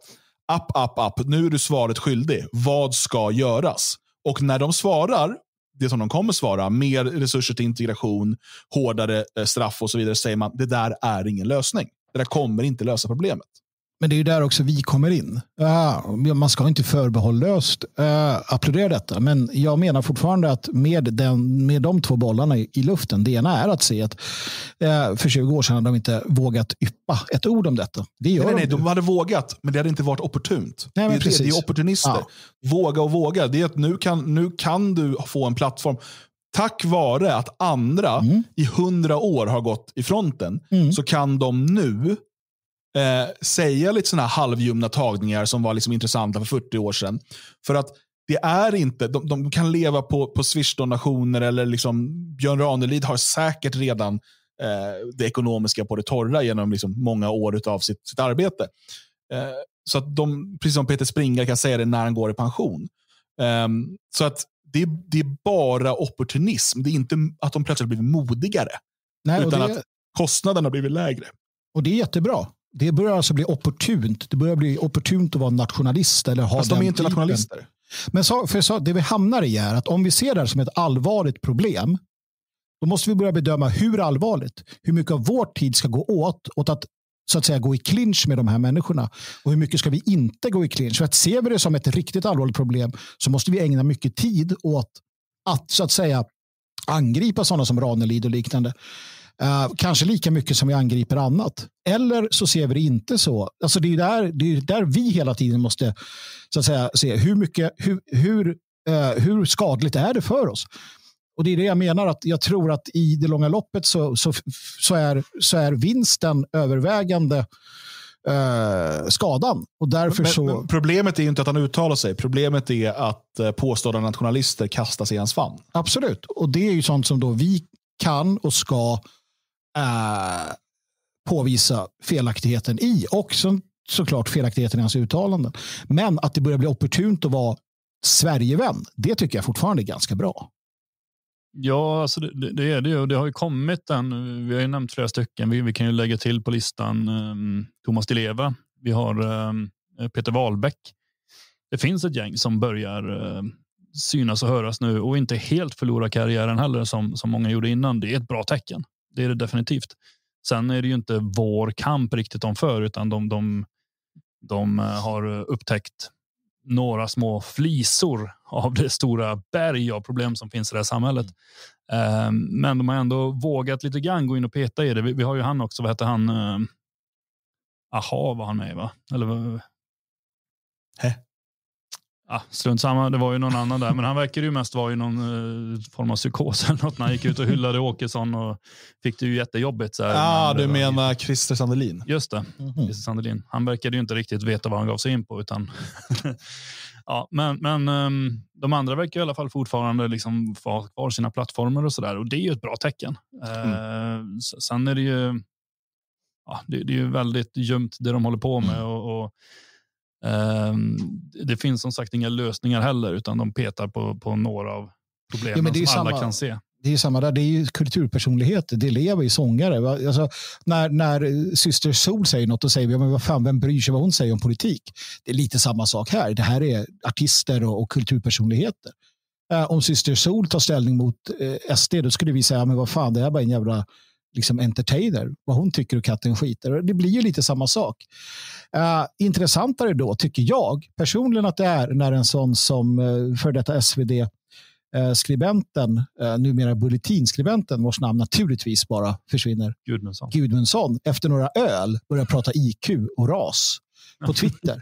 app, app, app, nu är du svaret skyldig. Vad ska göras? Och när de svarar, det som de kommer svara, mer resurser till integration, hårdare eh, straff och så vidare, säger man det där är ingen lösning. Det där kommer inte lösa problemet. Men det är ju där också vi kommer in. Uh, man ska inte förbehållslöst uh, applådera detta. Men jag menar fortfarande att med, den, med de två bollarna i, i luften. Det ena är att se att uh, för 20 år sedan hade de inte vågat yppa ett ord om detta. Det gör nej, de nej, de hade vågat, men det hade inte varit opportunt. Nej, men det, precis. det är opportunister. Ja. Våga och våga. Det är att nu kan, nu kan du få en plattform. Tack vare att andra mm. i hundra år har gått i fronten mm. så kan de nu eh, säga lite sådana här halvljumna tagningar som var liksom intressanta för 40 år sedan. För att det är inte, de, de kan leva på, på Swish-donationer eller liksom Björn Ranelid har säkert redan eh, det ekonomiska på det torra genom liksom många år av sitt, sitt arbete. Eh, så att de, precis som Peter Springa kan säga det när han går i pension. Eh, så att det, det, är bara opportunism. Det är inte att de plötsligt blivit modigare. Nej, utan det... att kostnaden har blivit lägre. Och det är jättebra det börjar alltså bli opportunt. Det börjar bli opportunt att vara nationalist. Eller ha alltså, de är inte nationalister. Men så, för så, det vi hamnar i är att om vi ser det här som ett allvarligt problem, då måste vi börja bedöma hur allvarligt, hur mycket av vår tid ska gå åt, åt att så att säga gå i clinch med de här människorna och hur mycket ska vi inte gå i clinch? För att ser vi det som ett riktigt allvarligt problem så måste vi ägna mycket tid åt att så att säga angripa sådana som Ranelid och liknande. Eh, kanske lika mycket som vi angriper annat. Eller så ser vi det inte så. Alltså det, är där, det är där vi hela tiden måste så att säga, se hur, mycket, hur, hur, uh, eh, hur skadligt är det för oss. Och Det är det jag menar, att jag tror att i det långa loppet så, så, så är, så är vinsten övervägande eh, skadan. Och därför men, så... Men problemet är inte att han uttalar sig, problemet är att påstådda nationalister kastas i hans famn. Absolut, och det är ju sånt som då vi kan och ska Eh, påvisa felaktigheten i och som, såklart felaktigheten i hans uttalanden. Men att det börjar bli opportunt att vara Sverigevän, det tycker jag fortfarande är ganska bra. Ja, alltså det, det, är det ju. Det har ju kommit en. Vi har ju nämnt flera stycken. Vi, vi kan ju lägga till på listan um, Thomas Dileva. Vi har um, Peter Wahlbeck. Det finns ett gäng som börjar um, synas och höras nu och inte helt förlora karriären heller som, som många gjorde innan. Det är ett bra tecken. Det är det definitivt. Sen är det ju inte vår kamp riktigt om för, utan de, de, de eh, har upptäckt några små flisor av det stora berg av problem som finns i det här samhället. Eh, men de har ändå vågat lite grann gå in och peta i det. Vi har ju han också, vad heter han? Eh, Aha var han med va? Eller? Hä? Ja, strunt samma, det var ju någon annan där, men han verkar ju mest vara i någon uh, form av psykos eller något när han gick ut och hyllade Åkesson och fick det ju jättejobbigt. Så här, ah, du menar Christer Sandelin? Just det, mm -hmm. Christer Sandelin. Han verkade ju inte riktigt veta vad han gav sig in på. Utan [laughs] ja, men men um, de andra verkar i alla fall fortfarande liksom vara kvar sina plattformar och så där. Och det är ju ett bra tecken. Mm. Uh, sen är det ju, ja, det, det, är ju väldigt ljumt det de håller på med. Mm. och, och Ehm, det finns som sagt inga lösningar heller, utan de petar på, på några av problemen ja, som samma, alla kan se. Det är ju samma där, det är ju kulturpersonlighet, det lever i sångare. Alltså, när, när eh, syster Sol säger något, då säger vi, ja, men vad fan, vem bryr sig vad hon säger om politik? Det är lite samma sak här, det här är artister och, och kulturpersonligheter. Eh, om syster Sol tar ställning mot eh, SD, då skulle vi säga, men vad fan, det här är bara en jävla liksom entertainer, vad hon tycker och katten skiter. Det blir ju lite samma sak. Uh, intressantare då, tycker jag personligen att det är när en sån som uh, eh, för detta SvD eh, skribenten, uh, numera bullletinskribenten, vars namn naturligtvis bara försvinner, Gudmundsson, Gudmundsson efter några öl börjar prata IQ och ras på Twitter.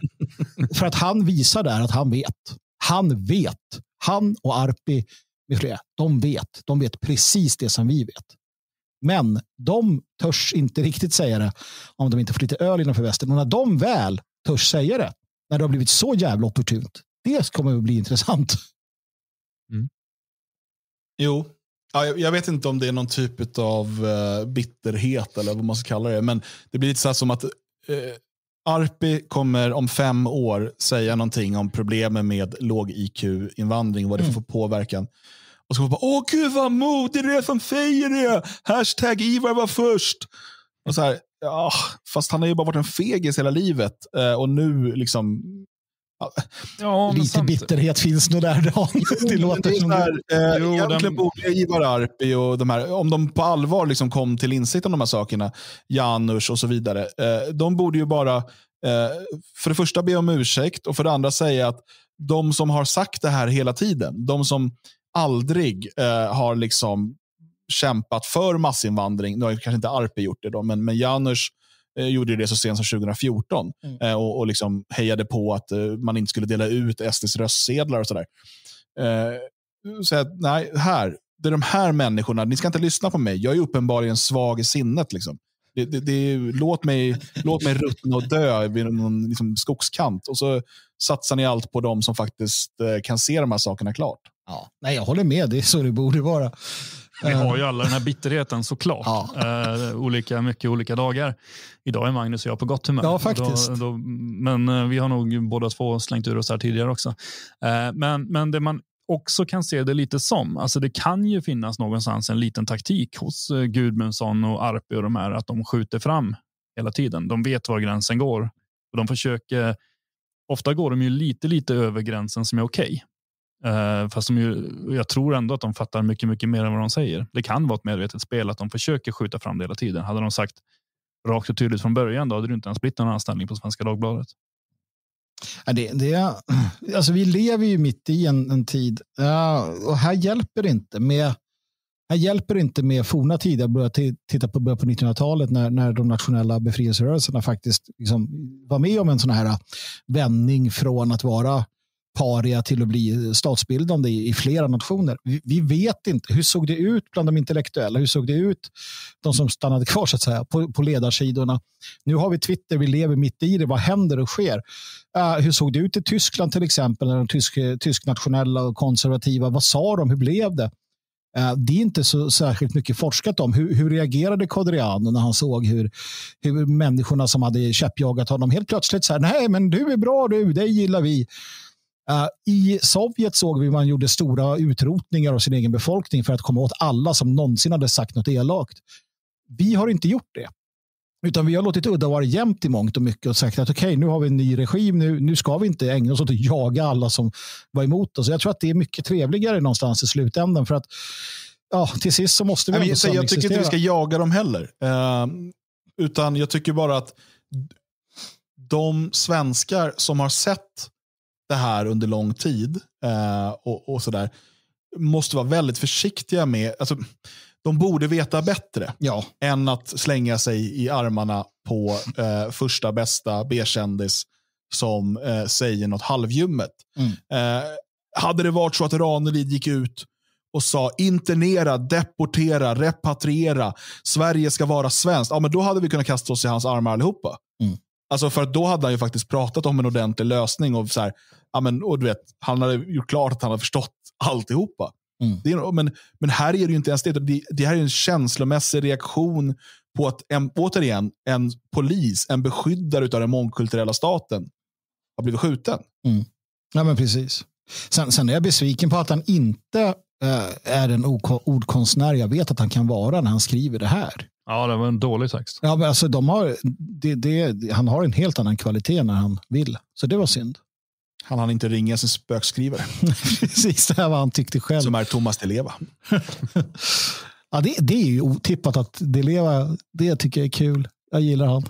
för att han visar där att han vet. Han vet. Han och Arpi med flera, de vet. De vet precis det som vi vet. Men de törs inte riktigt säga det om de inte får lite öl innanför västen. Och när de väl törs säga det, när det har blivit så jävla opportunt, det kommer att bli intressant. Mm. Jo, ja, jag vet inte om det är någon typ av eh, bitterhet eller vad man ska kalla det, men det blir lite så här som att eh, Arpi kommer om fem år säga någonting om problemen med låg IQ-invandring och vad det får mm. påverkan. Och så var bara, åh gud vad modig du är som säger det. Hashtag Ivar var först. Och så här, ja, fast han har ju bara varit en fegis hela livet. Eh, och nu liksom... Ja, lite samtidigt. bitterhet finns nog där. [laughs] det låter som där, eh, Egentligen borde Ivar Arpi och de här, om de på allvar liksom kom till insikt om de här sakerna, Janus och så vidare, eh, de borde ju bara för det första be om ursäkt och för det andra säga att de som har sagt det här hela tiden, de som aldrig eh, har liksom kämpat för massinvandring. Nu har kanske inte Arpi gjort det, då, men, men Janusz eh, gjorde det så sent som 2014 mm. eh, och, och liksom hejade på att eh, man inte skulle dela ut SDs röstsedlar och sådär. Eh, så att, nej, här, det är de här människorna, ni ska inte lyssna på mig. Jag är uppenbarligen svag i sinnet. Liksom. Det, det, det låt, mig, låt mig ruttna och dö vid någon liksom, skogskant. Och så satsar ni allt på de som faktiskt eh, kan se de här sakerna klart. Ja, nej, jag håller med. Det är så det borde vara. Vi har ju eh. alla den här bitterheten såklart. Ja. Eh, olika, mycket olika dagar. Idag är Magnus och jag på gott humör. Ja, faktiskt. Då, då, men eh, vi har nog båda två slängt ur oss här tidigare också. Eh, men, men det man också kan se det lite som. Alltså det kan ju finnas någonstans en liten taktik hos eh, Gudmundsson och Arpi och de här att de skjuter fram hela tiden. De vet var gränsen går och de försöker. Ofta går de ju lite, lite över gränsen som är okej. Okay. Uh, fast de ju, jag tror ändå att de fattar mycket, mycket mer än vad de säger. Det kan vara ett medvetet spel att de försöker skjuta fram det hela tiden. Hade de sagt rakt och tydligt från början, då hade det inte ens blivit någon anställning på Svenska Dagbladet. Ja, det, det, alltså vi lever ju mitt i en, en tid uh, och här hjälper det inte med här hjälper det inte med forna tider. Jag började titta på början på 1900-talet när, när de nationella befrielserörelserna faktiskt liksom var med om en sån här vändning från att vara paria till att bli statsbildande i, i flera nationer. Vi, vi, vet inte. Hur såg det ut bland de intellektuella? Hur såg det ut, de som stannade kvar så att säga, på, på ledarsidorna? Nu har vi Twitter, vi lever mitt i det. Vad händer och sker? Uh, hur såg det ut i Tyskland till exempel? När de tysk, tysknationella och konservativa, vad sa de? Hur blev det? Eh, det är inte så särskilt mycket forskat om. Hur, hur reagerade Kodriano när han såg hur, hur människorna som hade käppjagat honom helt plötsligt sa här, nej men du är bra du, det gillar vi. Eh, I Sovjet såg vi hur man gjorde stora utrotningar av sin egen befolkning för att komma åt alla som någonsin hade sagt något elakt. Vi har inte gjort det. Utan vi har låtit udda vara jämnt i mångt och mycket och sagt att okej, okay, nu har vi en ny regim, nu, nu ska vi inte ägna oss åt att jaga alla som var emot oss. Jag tror att det är mycket trevligare någonstans i slutändan för att ja, till sist så måste vi Nej, Jag, jag tycker inte vi ska jaga dem heller. Eh, utan jag tycker bara att de svenskar som har sett det här under lång tid eh, och, och sådär, måste vara väldigt försiktiga med, alltså, de borde veta bättre ja. än att slänga sig i armarna på eh, första bästa B-kändis som eh, säger något halvljummet. Mm. Eh, hade det varit så att Ranelid gick ut och sa internera, deportera, repatriera, Sverige ska vara svenskt, ja, men då hade vi kunnat kasta oss i hans armar allihopa. Mm. Alltså för då hade han ju faktiskt pratat om en ordentlig lösning och, så här, ja, men, och du vet, han hade gjort klart att han hade förstått alltihopa. Mm. Det är, men, men här är det ju inte ens det. Det, det här är en känslomässig reaktion på att, en, återigen, en polis, en beskyddare av den mångkulturella staten har blivit skjuten. Mm. Ja, men precis. Sen, sen är jag besviken på att han inte eh, är en ordkonstnär jag vet att han kan vara när han skriver det här. Ja, det var en dålig text. Ja, men alltså, de har, det, det, han har en helt annan kvalitet när han vill, så det var synd. Han hann inte ringa sin spökskrivare. [laughs] Precis, det här var han tyckte själv. Som är Thomas Deleva. [laughs] ja, det, det är ju otippat att Leva, det tycker jag är kul. Jag gillar han.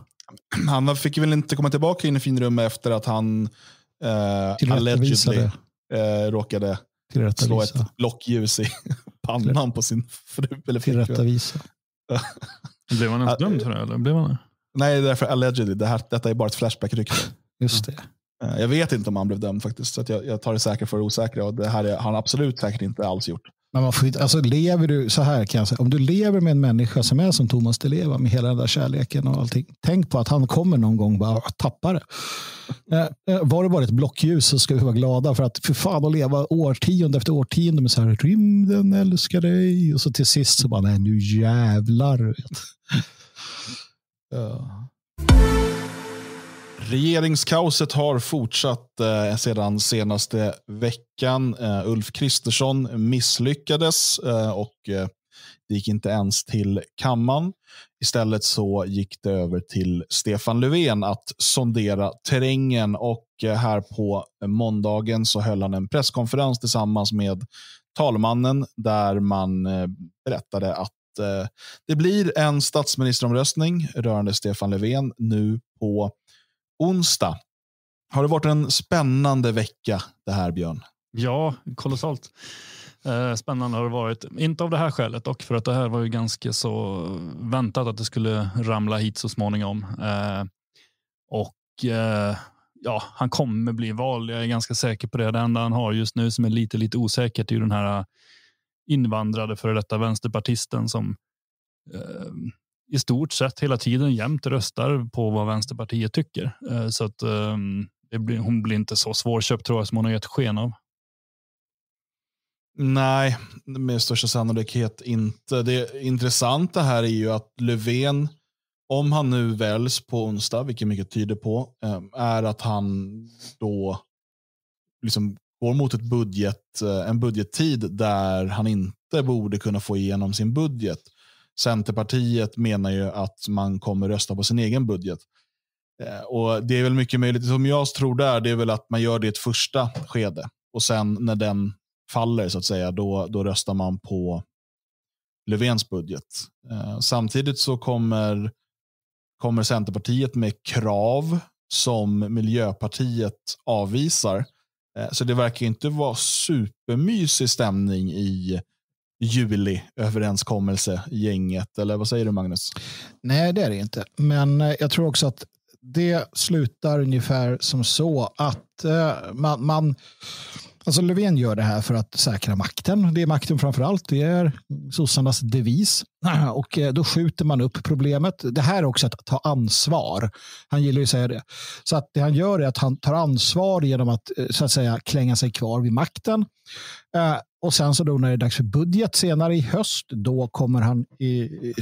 Han fick väl inte komma tillbaka in i finrummet efter att han eh, allegedly eh, råkade slå ett lockljus i [laughs] pannan på sin fru eller flickvän. Blev han ens dömd för det? Eller? Blev han Nej, det är för allegedly. Det här, detta är bara ett flashback-rykte. Just det. Eh, jag vet inte om han blev dömd faktiskt. Så jag, jag, tar det säkra för det osäkra. det här har han absolut säkert inte alls gjort. Men man får, alltså lever du så här kan jag säga. Om du lever med en människa som är som Thomas Di Leva med hela den där kärleken och allting. Tänk på att han kommer någon gång bara tappa det. Eh, eh, var det bara ett blockljus så ska vi vara glada för att för fan att leva årtionde efter årtionde med så här rymden älskar dig och så till sist så bara nej nu jävlar. [laughs] ja. Regeringskaoset har fortsatt eh, sedan senaste veckan. Eh, Ulf Kristersson misslyckades eh, och eh, det gick inte ens till kammaren. Istället så gick det över till Stefan Löfven att sondera terrängen och eh, här på måndagen så höll han en presskonferens tillsammans med talmannen där man eh, berättade att det blir en statsministeromröstning rörande Stefan Löfven nu på onsdag. Har det varit en spännande vecka det här, Björn? Ja, kolossalt. Eh, spännande har det varit. Inte av det här skälet dock, för att det här var ju ganska så väntat att det skulle ramla hit så småningom. Eh, och eh, ja, han kommer bli vald. Jag är ganska säker på det. Det enda han har just nu som är lite, lite osäkert är ju den här invandrade före detta vänsterpartisten som i stort sett hela tiden jämt röstar på vad Vänsterpartiet tycker. Eh, så att ehm, blir, hon blir inte så svårköpt tror jag som hon har gett sken av. Nej, med största sannolikhet inte. Det intressanta här är ju att Löfven, om han nu väljs på onsdag, vilket mycket tyder på, ehm, är att han då liksom går mot ett budget, eh, en budgettid där han inte borde kunna få igenom sin budget. Centerpartiet menar ju att man kommer rösta på sin egen budget. Eh, och Det är väl mycket möjligt, som jag tror där, det är väl att man gör det i ett första skede. Och sen när den faller, så att säga, då, då röstar man på Löfvens budget. Eh, samtidigt så kommer, kommer Centerpartiet med krav som Miljöpartiet avvisar. Eh, så det verkar inte vara supermysig stämning i juli-överenskommelse, gänget. Eller vad säger du, Magnus? Nej, det är det inte. Men eh, jag tror också att det slutar ungefär som så att eh, man, man Alltså Löfven gör det här för att säkra makten. Det är makten framför allt. Det är sossarnas devis. [clears throat] Och eh, då skjuter man upp problemet. Det här är också att ta ansvar. Han gillar ju att säga det. Så att det han gör är att han tar ansvar genom att eh, så att säga klänga sig kvar vid makten. Eh, och sen så då när det är dags för budget senare i höst, då kommer han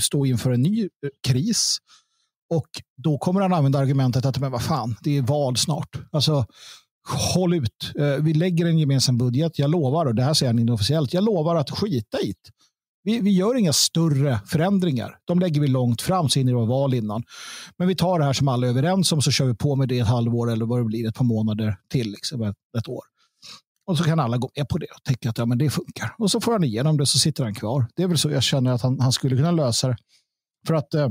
stå inför en ny kris. Och då kommer han använda argumentet att men vad fan, det är val snart. Alltså, håll ut. Eh, vi lägger en gemensam budget. Jag lovar, och det här säger han inofficiellt, jag lovar att skita i det. Vi, vi, gör inga större förändringar. De lägger vi långt fram, så in i val innan. Men vi tar det här som alla är överens om, så kör vi på med det ett halvår eller vad det blir, ett par månader till, liksom ett, ett år. Och så kan alla gå med på det och tänka att ja, men det funkar. Och så får han igenom det, så sitter han kvar. Det är väl så jag känner att han, han skulle kunna lösa det. För att eh,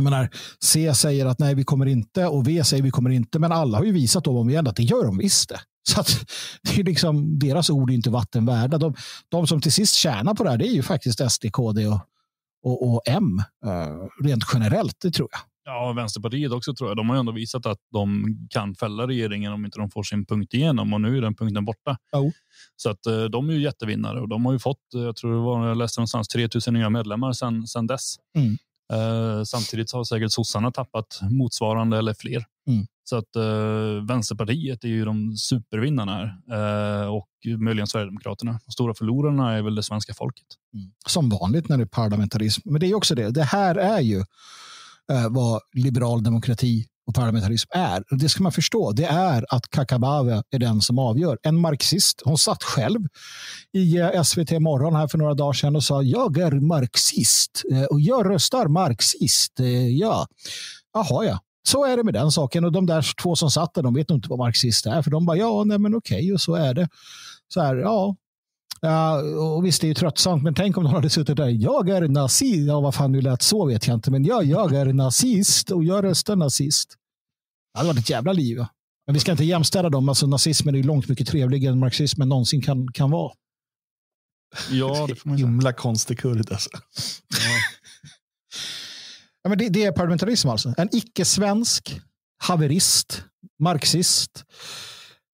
menar, C säger att nej, vi kommer inte och V säger vi kommer inte. Men alla har ju visat dem om igen att det gör de visst det. [laughs] Så att det är liksom, deras ord är inte vattenvärda. De, de som till sist tjänar på det här det är ju faktiskt SD, KD och, och, och M. Uh, rent generellt, det tror jag. Ja, Vänsterpartiet också tror jag. De har ju ändå visat att de kan fälla regeringen om inte de får sin punkt igenom och nu är den punkten borta. Oh. Så att eh, de är ju jättevinnare och de har ju fått, eh, jag tror det var, jag läste någonstans, 3000 nya medlemmar sedan, sedan dess. Mm. Eh, samtidigt har säkert sossarna tappat motsvarande eller fler. Mm. Så att eh, Vänsterpartiet är ju de supervinnarna här eh, och möjligen Sverigedemokraterna. De stora förlorarna är väl det svenska folket. Mm. Som vanligt när det är parlamentarism. Men det är också det. Det här är ju eh, vad liberal demokrati och parlamentarism är. Det ska man förstå. Det är att Kakabave är den som avgör. En marxist. Hon satt själv i eh, SVT Morgon här för några dagar sedan och sa jag är marxist eh, och jag röstar marxist. Eh, ja, jaha ja. Så är det med den saken. Och de där två som satt där, de vet nog inte vad marxist är. För de bara, ja, nej men okej, och så är det. Så här, ja, Ja, och visst, det är ju tröttsamt, men tänk om någon hade suttit där. Jag är nazist. Ja, vad fan nu lät så vet jag inte, men jag, jag är nazist och jag röstar nazist. Det hade varit ett jävla liv. Men vi ska inte jämställa dem. Alltså, nazismen är långt mycket trevligare än marxismen någonsin kan, kan vara. Ja, [laughs] det får man säga. himla konstig kurd alltså. Ja. ja, men det, det, är parlamentarism alltså. En icke-svensk, haverist, marxist,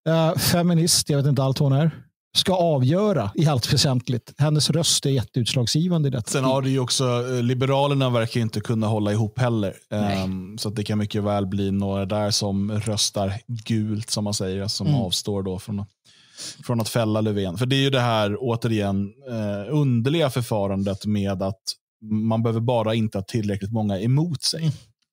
eh, feminist, jag vet inte allt hon är ska avgöra i allt väsentligt. Hennes röst är jätteutslagsgivande i detta. Sen har det ju också, eh, Liberalerna verkar inte kunna hålla ihop heller. Um, så det kan mycket väl bli några där som röstar gult som man säger, som mm. avstår då från att, från att fälla Löfven. För det är ju det här, återigen, eh, underliga förfarandet med att man behöver bara inte ha tillräckligt många emot sig.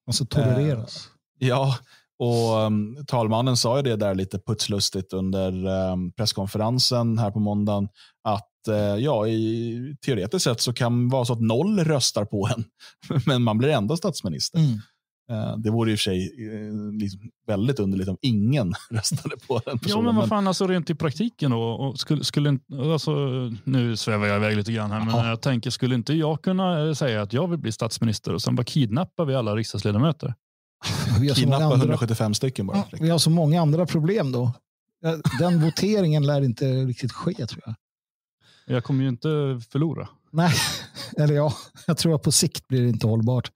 Alltså tolereras. Eh, ja, och um, Talmannen sa ju det där lite putslustigt under um, presskonferensen här på måndagen. Att uh, ja, i, teoretiskt sett så kan vara så att noll röstar på en. [laughs] men man blir ändå statsminister. Mm. Eh, det vore i och för sig eh, liksom väldigt underligt om ingen [laughs] röstade på den personen. Ja, men vad fan, alltså rent i praktiken då? Och skulle, skulle, alltså, nu svävar jag iväg lite grann här, Aha. men jag tänker, skulle inte jag kunna säga att jag vill bli statsminister och sen bara kidnappar vi alla riksdagsledamöter? [laughs] Vi har Kidnappa andra... 175 stycken bara. Ja, liksom. vi har så många andra problem då. Den voteringen lär inte riktigt ske tror jag. Jag kommer ju inte förlora. Nej, [laughs] eller ja, jag tror att på sikt blir det inte hållbart.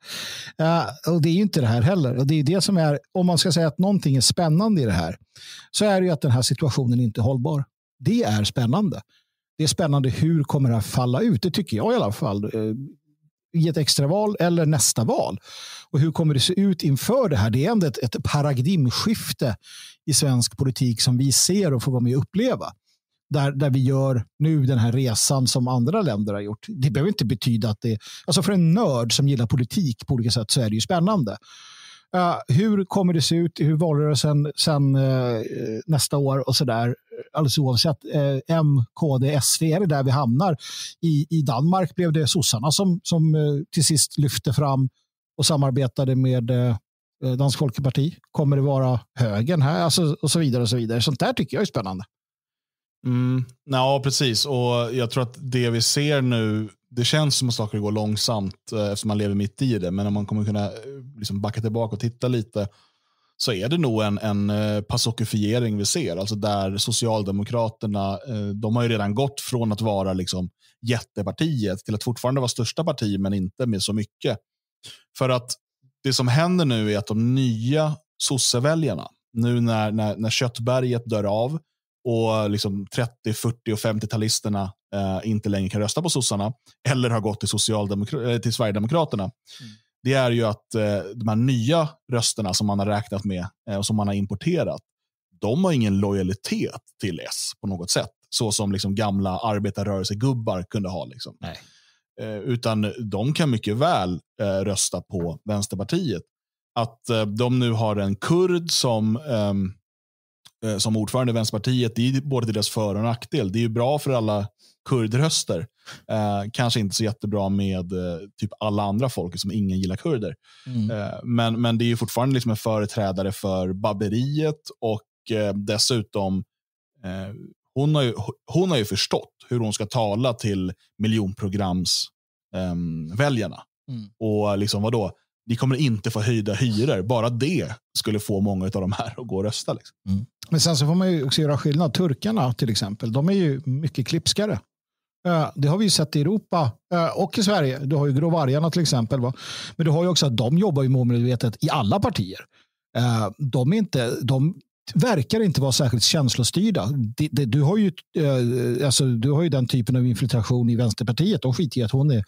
Uh, och det är ju inte det här heller. Och det är det som är, om man ska säga att någonting är spännande i det här, så är det ju att den här situationen inte är hållbar. Det är spännande. Det är spännande hur kommer det här falla ut? Det tycker jag i alla fall. Uh, I ett extraval eller nästa val. Och hur kommer det se ut inför det här? Det är ändå ett, ett paradigmskifte i svensk politik som vi ser och får vara med och uppleva. Där, där vi gör nu den här resan som andra länder har gjort. Det behöver inte betyda att det... Alltså för en nörd som gillar politik på olika sätt så är det ju spännande. Uh, hur kommer det se ut? i valrörelsen sen uh, nästa år och så där? Alldeles oavsett uh, M, KD, SD är det där vi hamnar. I, i Danmark blev det sossarna som, som uh, till sist lyfte fram och samarbetade med eh, Dansk Folkeparti? Kommer det vara högen här? Alltså, och så vidare och så vidare. Sånt där tycker jag är spännande. Mm. Ja, precis. Och jag tror att det vi ser nu, det känns som att saker går långsamt eh, eftersom man lever mitt i det. Men om man kommer kunna eh, liksom backa tillbaka och titta lite så är det nog en, en eh, pasokifiering vi ser. Alltså där Socialdemokraterna, eh, de har ju redan gått från att vara liksom jättepartiet till att fortfarande vara största parti men inte med så mycket. För att det som händer nu är att de nya sosseväljarna, nu när, när, när köttberget dör av och liksom 30, 40 och 50-talisterna eh, inte längre kan rösta på sossarna eller har gått till, Socialdemokra eh, till Sverigedemokraterna, mm. det är ju att eh, de här nya rösterna som man har räknat med eh, och som man har importerat, de har ingen lojalitet till S på något sätt. Så som liksom gamla arbetarrörelsegubbar kunde ha. Liksom. Nej. Eh, utan de kan mycket väl eh, rösta på Vänsterpartiet. Att eh, de nu har en kurd som, ehm, som ordförande i Vänsterpartiet, det är både deras för och nackdel. Det är ju bra för alla kurdröster. Eh, kanske inte så jättebra med eh, typ alla andra folk som ingen gillar kurder. Mm. Eh, men, men det är fortfarande liksom en företrädare för babberiet och dessutom hon har ju, hon har ju förstått hur hon ska tala till miljonprogramsväljarna. Ehm, mm. Och liksom vadå? Ni kommer inte få höjda hyror. Bara det skulle få många av de här att gå och rösta. Liksom. Mm. Men sen så får man ju också göra skillnad. Turkarna till exempel, de är ju mycket klipskare. Det har vi ju sett i Europa och i Sverige. Du har ju gråvargarna till exempel. Va? Men du har ju också att de jobbar ju målmedvetet i alla partier. De, är inte, de verkar inte vara särskilt känslostyrda. Du har ju, eh, alltså, du har ju den typen av infiltration i Vänsterpartiet. De skiter i att hon är,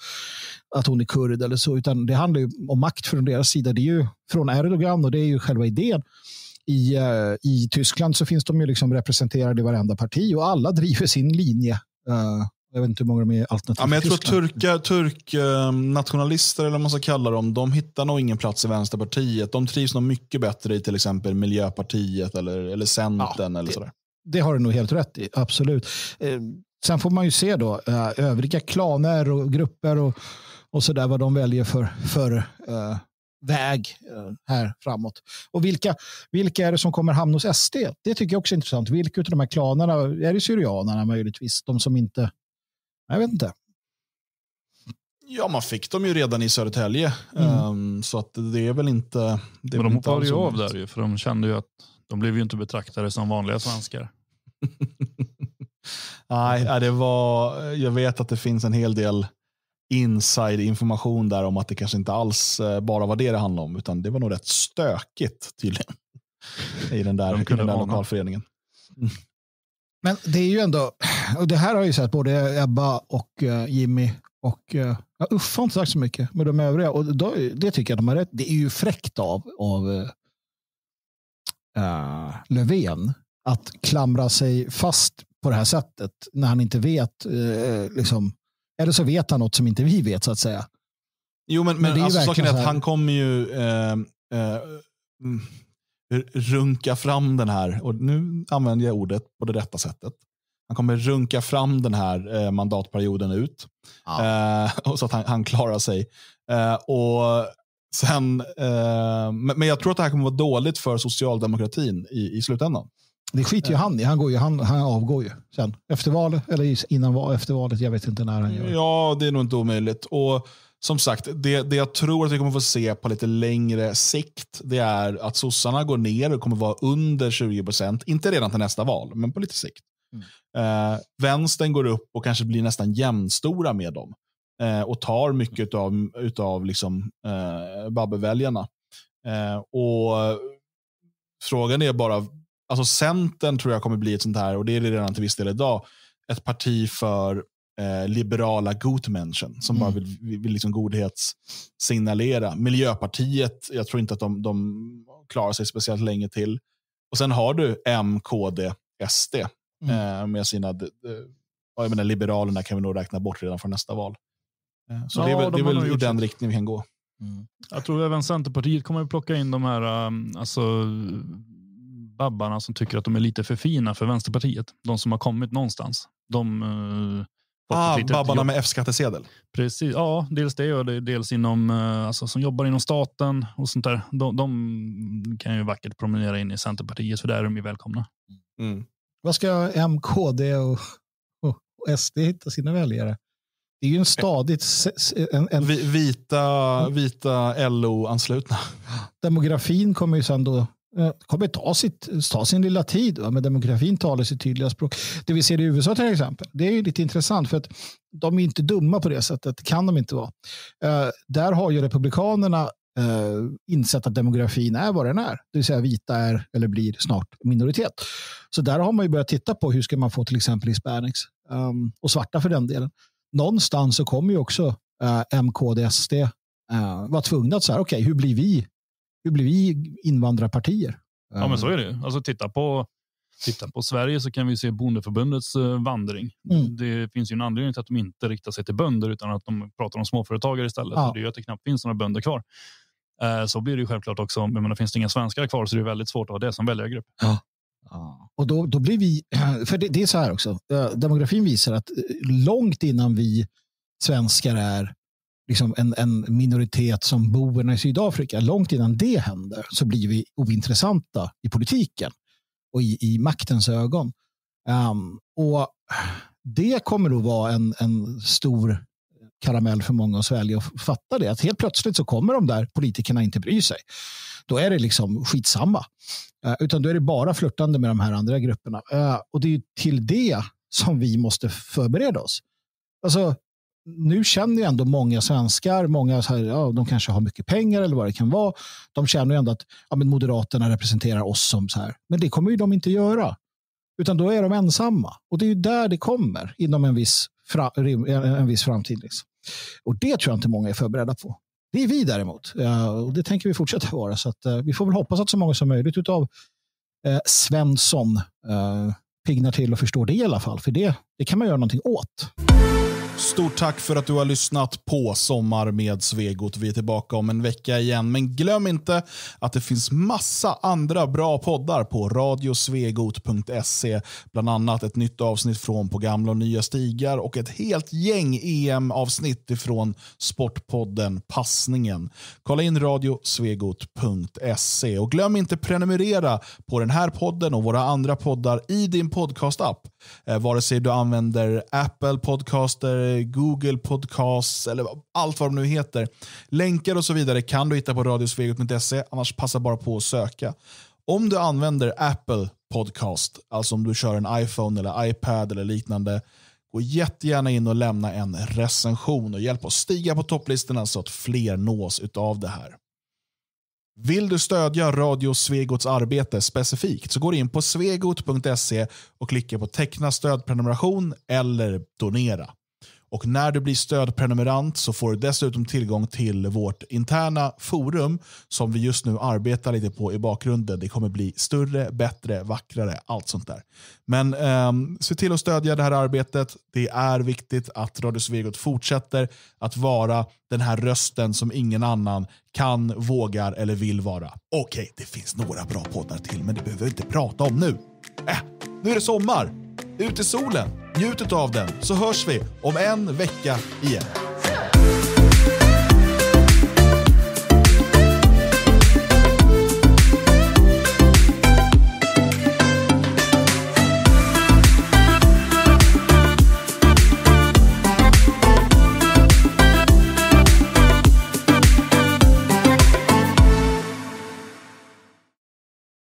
att hon är kurd eller så, utan det handlar ju om makt från deras sida. Det är ju från Erdogan och det är ju själva idén. I, eh, i Tyskland så finns de ju liksom representerade i varenda parti och alla driver sin linje. Uh, jag vet inte hur många de är alternativ. Ja, men jag tror att turka, turknationalister, eh, eller vad man ska kalla dem, de hittar nog ingen plats i Vänsterpartiet. De trivs nog mycket bättre i till exempel Miljöpartiet eller, eller Centern. Ja, eller det, sådär. det har du nog helt rätt i, absolut. Eh, sen får man ju se då eh, övriga klaner och grupper och, och så där, vad de väljer för, för uh, väg här framåt. Och vilka, vilka är det som kommer hamna hos SD? Det tycker jag också är intressant. Vilka av de här klanerna, är det syrianerna möjligtvis? De som inte jag vet inte. Ja, man fick dem ju redan i Södertälje. Mm. Um, så att det är väl inte... Det Men de hoppade ju av där ju, för de kände ju att de blev ju inte betraktade som vanliga svenskar. [laughs] Nej, det var, jag vet att det finns en hel del inside information där om att det kanske inte alls eh, bara var det det handlade om, utan det var nog rätt stökigt tydligen [laughs] i den där, de i den där lokalföreningen. Mm. Men det är ju ändå, [clears throat] och det här har ju sett både Ebba och eh, Jimmy och eh, ja, Uffe har inte sagt så mycket, med de övriga. Och då, det tycker jag de har rätt. Det är ju fräckt av, av uh, Löfven att klamra sig fast på det här sättet när han inte vet. Uh, liksom, eller så vet han något som inte vi vet så att säga. Jo, men, men, men det är alltså, saken är att här... han kommer ju... Uh, uh, runka fram den här, och nu använder jag ordet på det rätta sättet. Han kommer runka fram den här eh, mandatperioden ut. Ja. Eh, [laughs] så att han, han klarar sig. Eh, och sen, eh, men jag tror att det här kommer vara dåligt för socialdemokratin i, i slutändan. Det skiter ju eh. han i. Han, går ju, han, han avgår ju sen. Efter valet, eller innan, efter valet. Jag vet inte när han gör det. Ja, det är nog inte omöjligt. Och som sagt, det, det jag tror att vi kommer få se på lite längre sikt det är att sossarna går ner och kommer vara under 20 procent. Inte redan till nästa val, men på lite sikt. Mm. Eh, vänstern går upp och kanske blir nästan jämnstora med dem eh, och tar mycket av utav liksom, eh, Babbe-väljarna. Eh, och frågan är bara, alltså Centern tror jag kommer bli ett sånt här, och det är det redan till viss del idag, ett parti för Eh, liberala Gutmenschen som mm. bara vill, vill, liksom godhetssignalera. Miljöpartiet, jag tror inte att de, de klarar sig speciellt länge till. Och sen har du M, KD, SD eh, mm. eh, med sina, eh, jag menar Liberalerna kan vi nog räkna bort redan från nästa val. så ja, det är väl, de det är väl i den riktningen vi kan gå. Mm. Jag tror även Centerpartiet kommer att plocka in de här alltså, babbarna som tycker att de är lite för fina för Vänsterpartiet. De som har kommit någonstans. De, uh, Ah, Babbarna med F-skattesedel. Precis, ja, dels det och dels inom, eh, alltså, som jobbar inom staten och sånt där. De, de kan ju vackert promenera in i Centerpartiet, för där är de ju välkomna. Mm. Vad ska MKD och, och SD hitta sina väljare? Det är ju en stadigt... En, en... Vita, vita LO-anslutna. Demografin kommer ju sen då det eh, kommer ta, sitt, ta sin lilla tid, va? men demografin talar sitt tydliga språk. Det vi ser i USA till exempel, det är ju lite intressant för att de är inte dumma på det sättet, det kan de inte vara. Eh, där har ju republikanerna eh, insett att demografin är vad den är, det vill säga vita är eller blir snart minoritet. Så där har man ju börjat titta på hur ska man få till exempel hispanics um, och svarta för den delen. Någonstans så kommer ju också eh, MKDSD eh, vara tvungna att säga, okej, okay, hur blir vi hur blir vi invandrarpartier? Ja, men så eh. är det Alltså, titta, på, titta på Sverige så kan vi se Bondeförbundets eh, vandring. Mm. Det finns ju en anledning till att de inte riktar sig till bönder utan att de pratar om småföretagare istället. Ja. det gör att det knappt finns några bönder kvar. Eh, så blir det ju självklart också. Men menar, finns det inga svenskar kvar så det är väldigt svårt att ha det som väljargrupp. Ja. Ja. Och då, då blir vi, [clears throat] för det, det, är så här också, demografin visar att långt innan vi svenskar är liksom en, en minoritet som boerna i Sydafrika, långt innan det händer så blir vi ointressanta i politiken och i, i maktens ögon. Um, och Det kommer att vara en, en stor karamell för många att svälja och fatta det. Att helt plötsligt så kommer de där politikerna inte bry sig. Då är det liksom skitsamma. Eh, utan då är det bara flörtande med de här andra grupperna. Eh, och det är till det som vi måste förbereda oss. Alltså, nu känner ju ändå många svenskar, många så här, ja, de kanske har mycket pengar eller vad det kan vara. De känner ju ändå att ja, men Moderaterna representerar oss som så här. Men det kommer ju de inte göra. Utan då är de ensamma. Och det är ju där det kommer inom en viss, fra, en viss framtid. Liksom. Och det tror jag inte många är förberedda på. Det är vi däremot. Och det tänker vi fortsätta vara. Så att, eh, vi får väl hoppas att så många som möjligt av eh, Svensson eh, pignar till och förstår det i alla fall. För det, det kan man göra någonting åt. Stort tack för att du har lyssnat på Sommar med Svegot. Vi är tillbaka om en vecka igen, men glöm inte att det finns massa andra bra poddar på radiosvegot.se. Bland annat ett nytt avsnitt från På gamla och nya stigar och ett helt gäng EM-avsnitt ifrån Sportpodden Passningen. Kolla in radiosvegot.se och glöm inte prenumerera på den här podden och våra andra poddar i din podcastapp. Eh, vare sig du använder Apple Podcaster, Google Podcasts eller allt vad de nu heter. Länkar och så vidare kan du hitta på radiosvegot.se, annars passa bara på att söka. Om du använder Apple Podcast, alltså om du kör en iPhone eller iPad eller liknande, gå jättegärna in och lämna en recension och hjälp oss stiga på topplistorna så att fler nås av det här. Vill du stödja Radio Svegots arbete specifikt så går du in på svegot.se och klickar på teckna stödprenumeration eller donera. Och när du blir stödprenumerant så får du dessutom tillgång till vårt interna forum som vi just nu arbetar lite på i bakgrunden. Det kommer bli större, bättre, vackrare, allt sånt där. Men eh, se till att stödja det här arbetet. Det är viktigt att Radio Svegot fortsätter att vara den här rösten som ingen annan kan, vågar eller vill vara. Okej, okay, det finns några bra poddar till, men det behöver vi inte prata om nu. Äh. Nu är det sommar. Ut i solen, njut av den, så hörs vi om en vecka igen.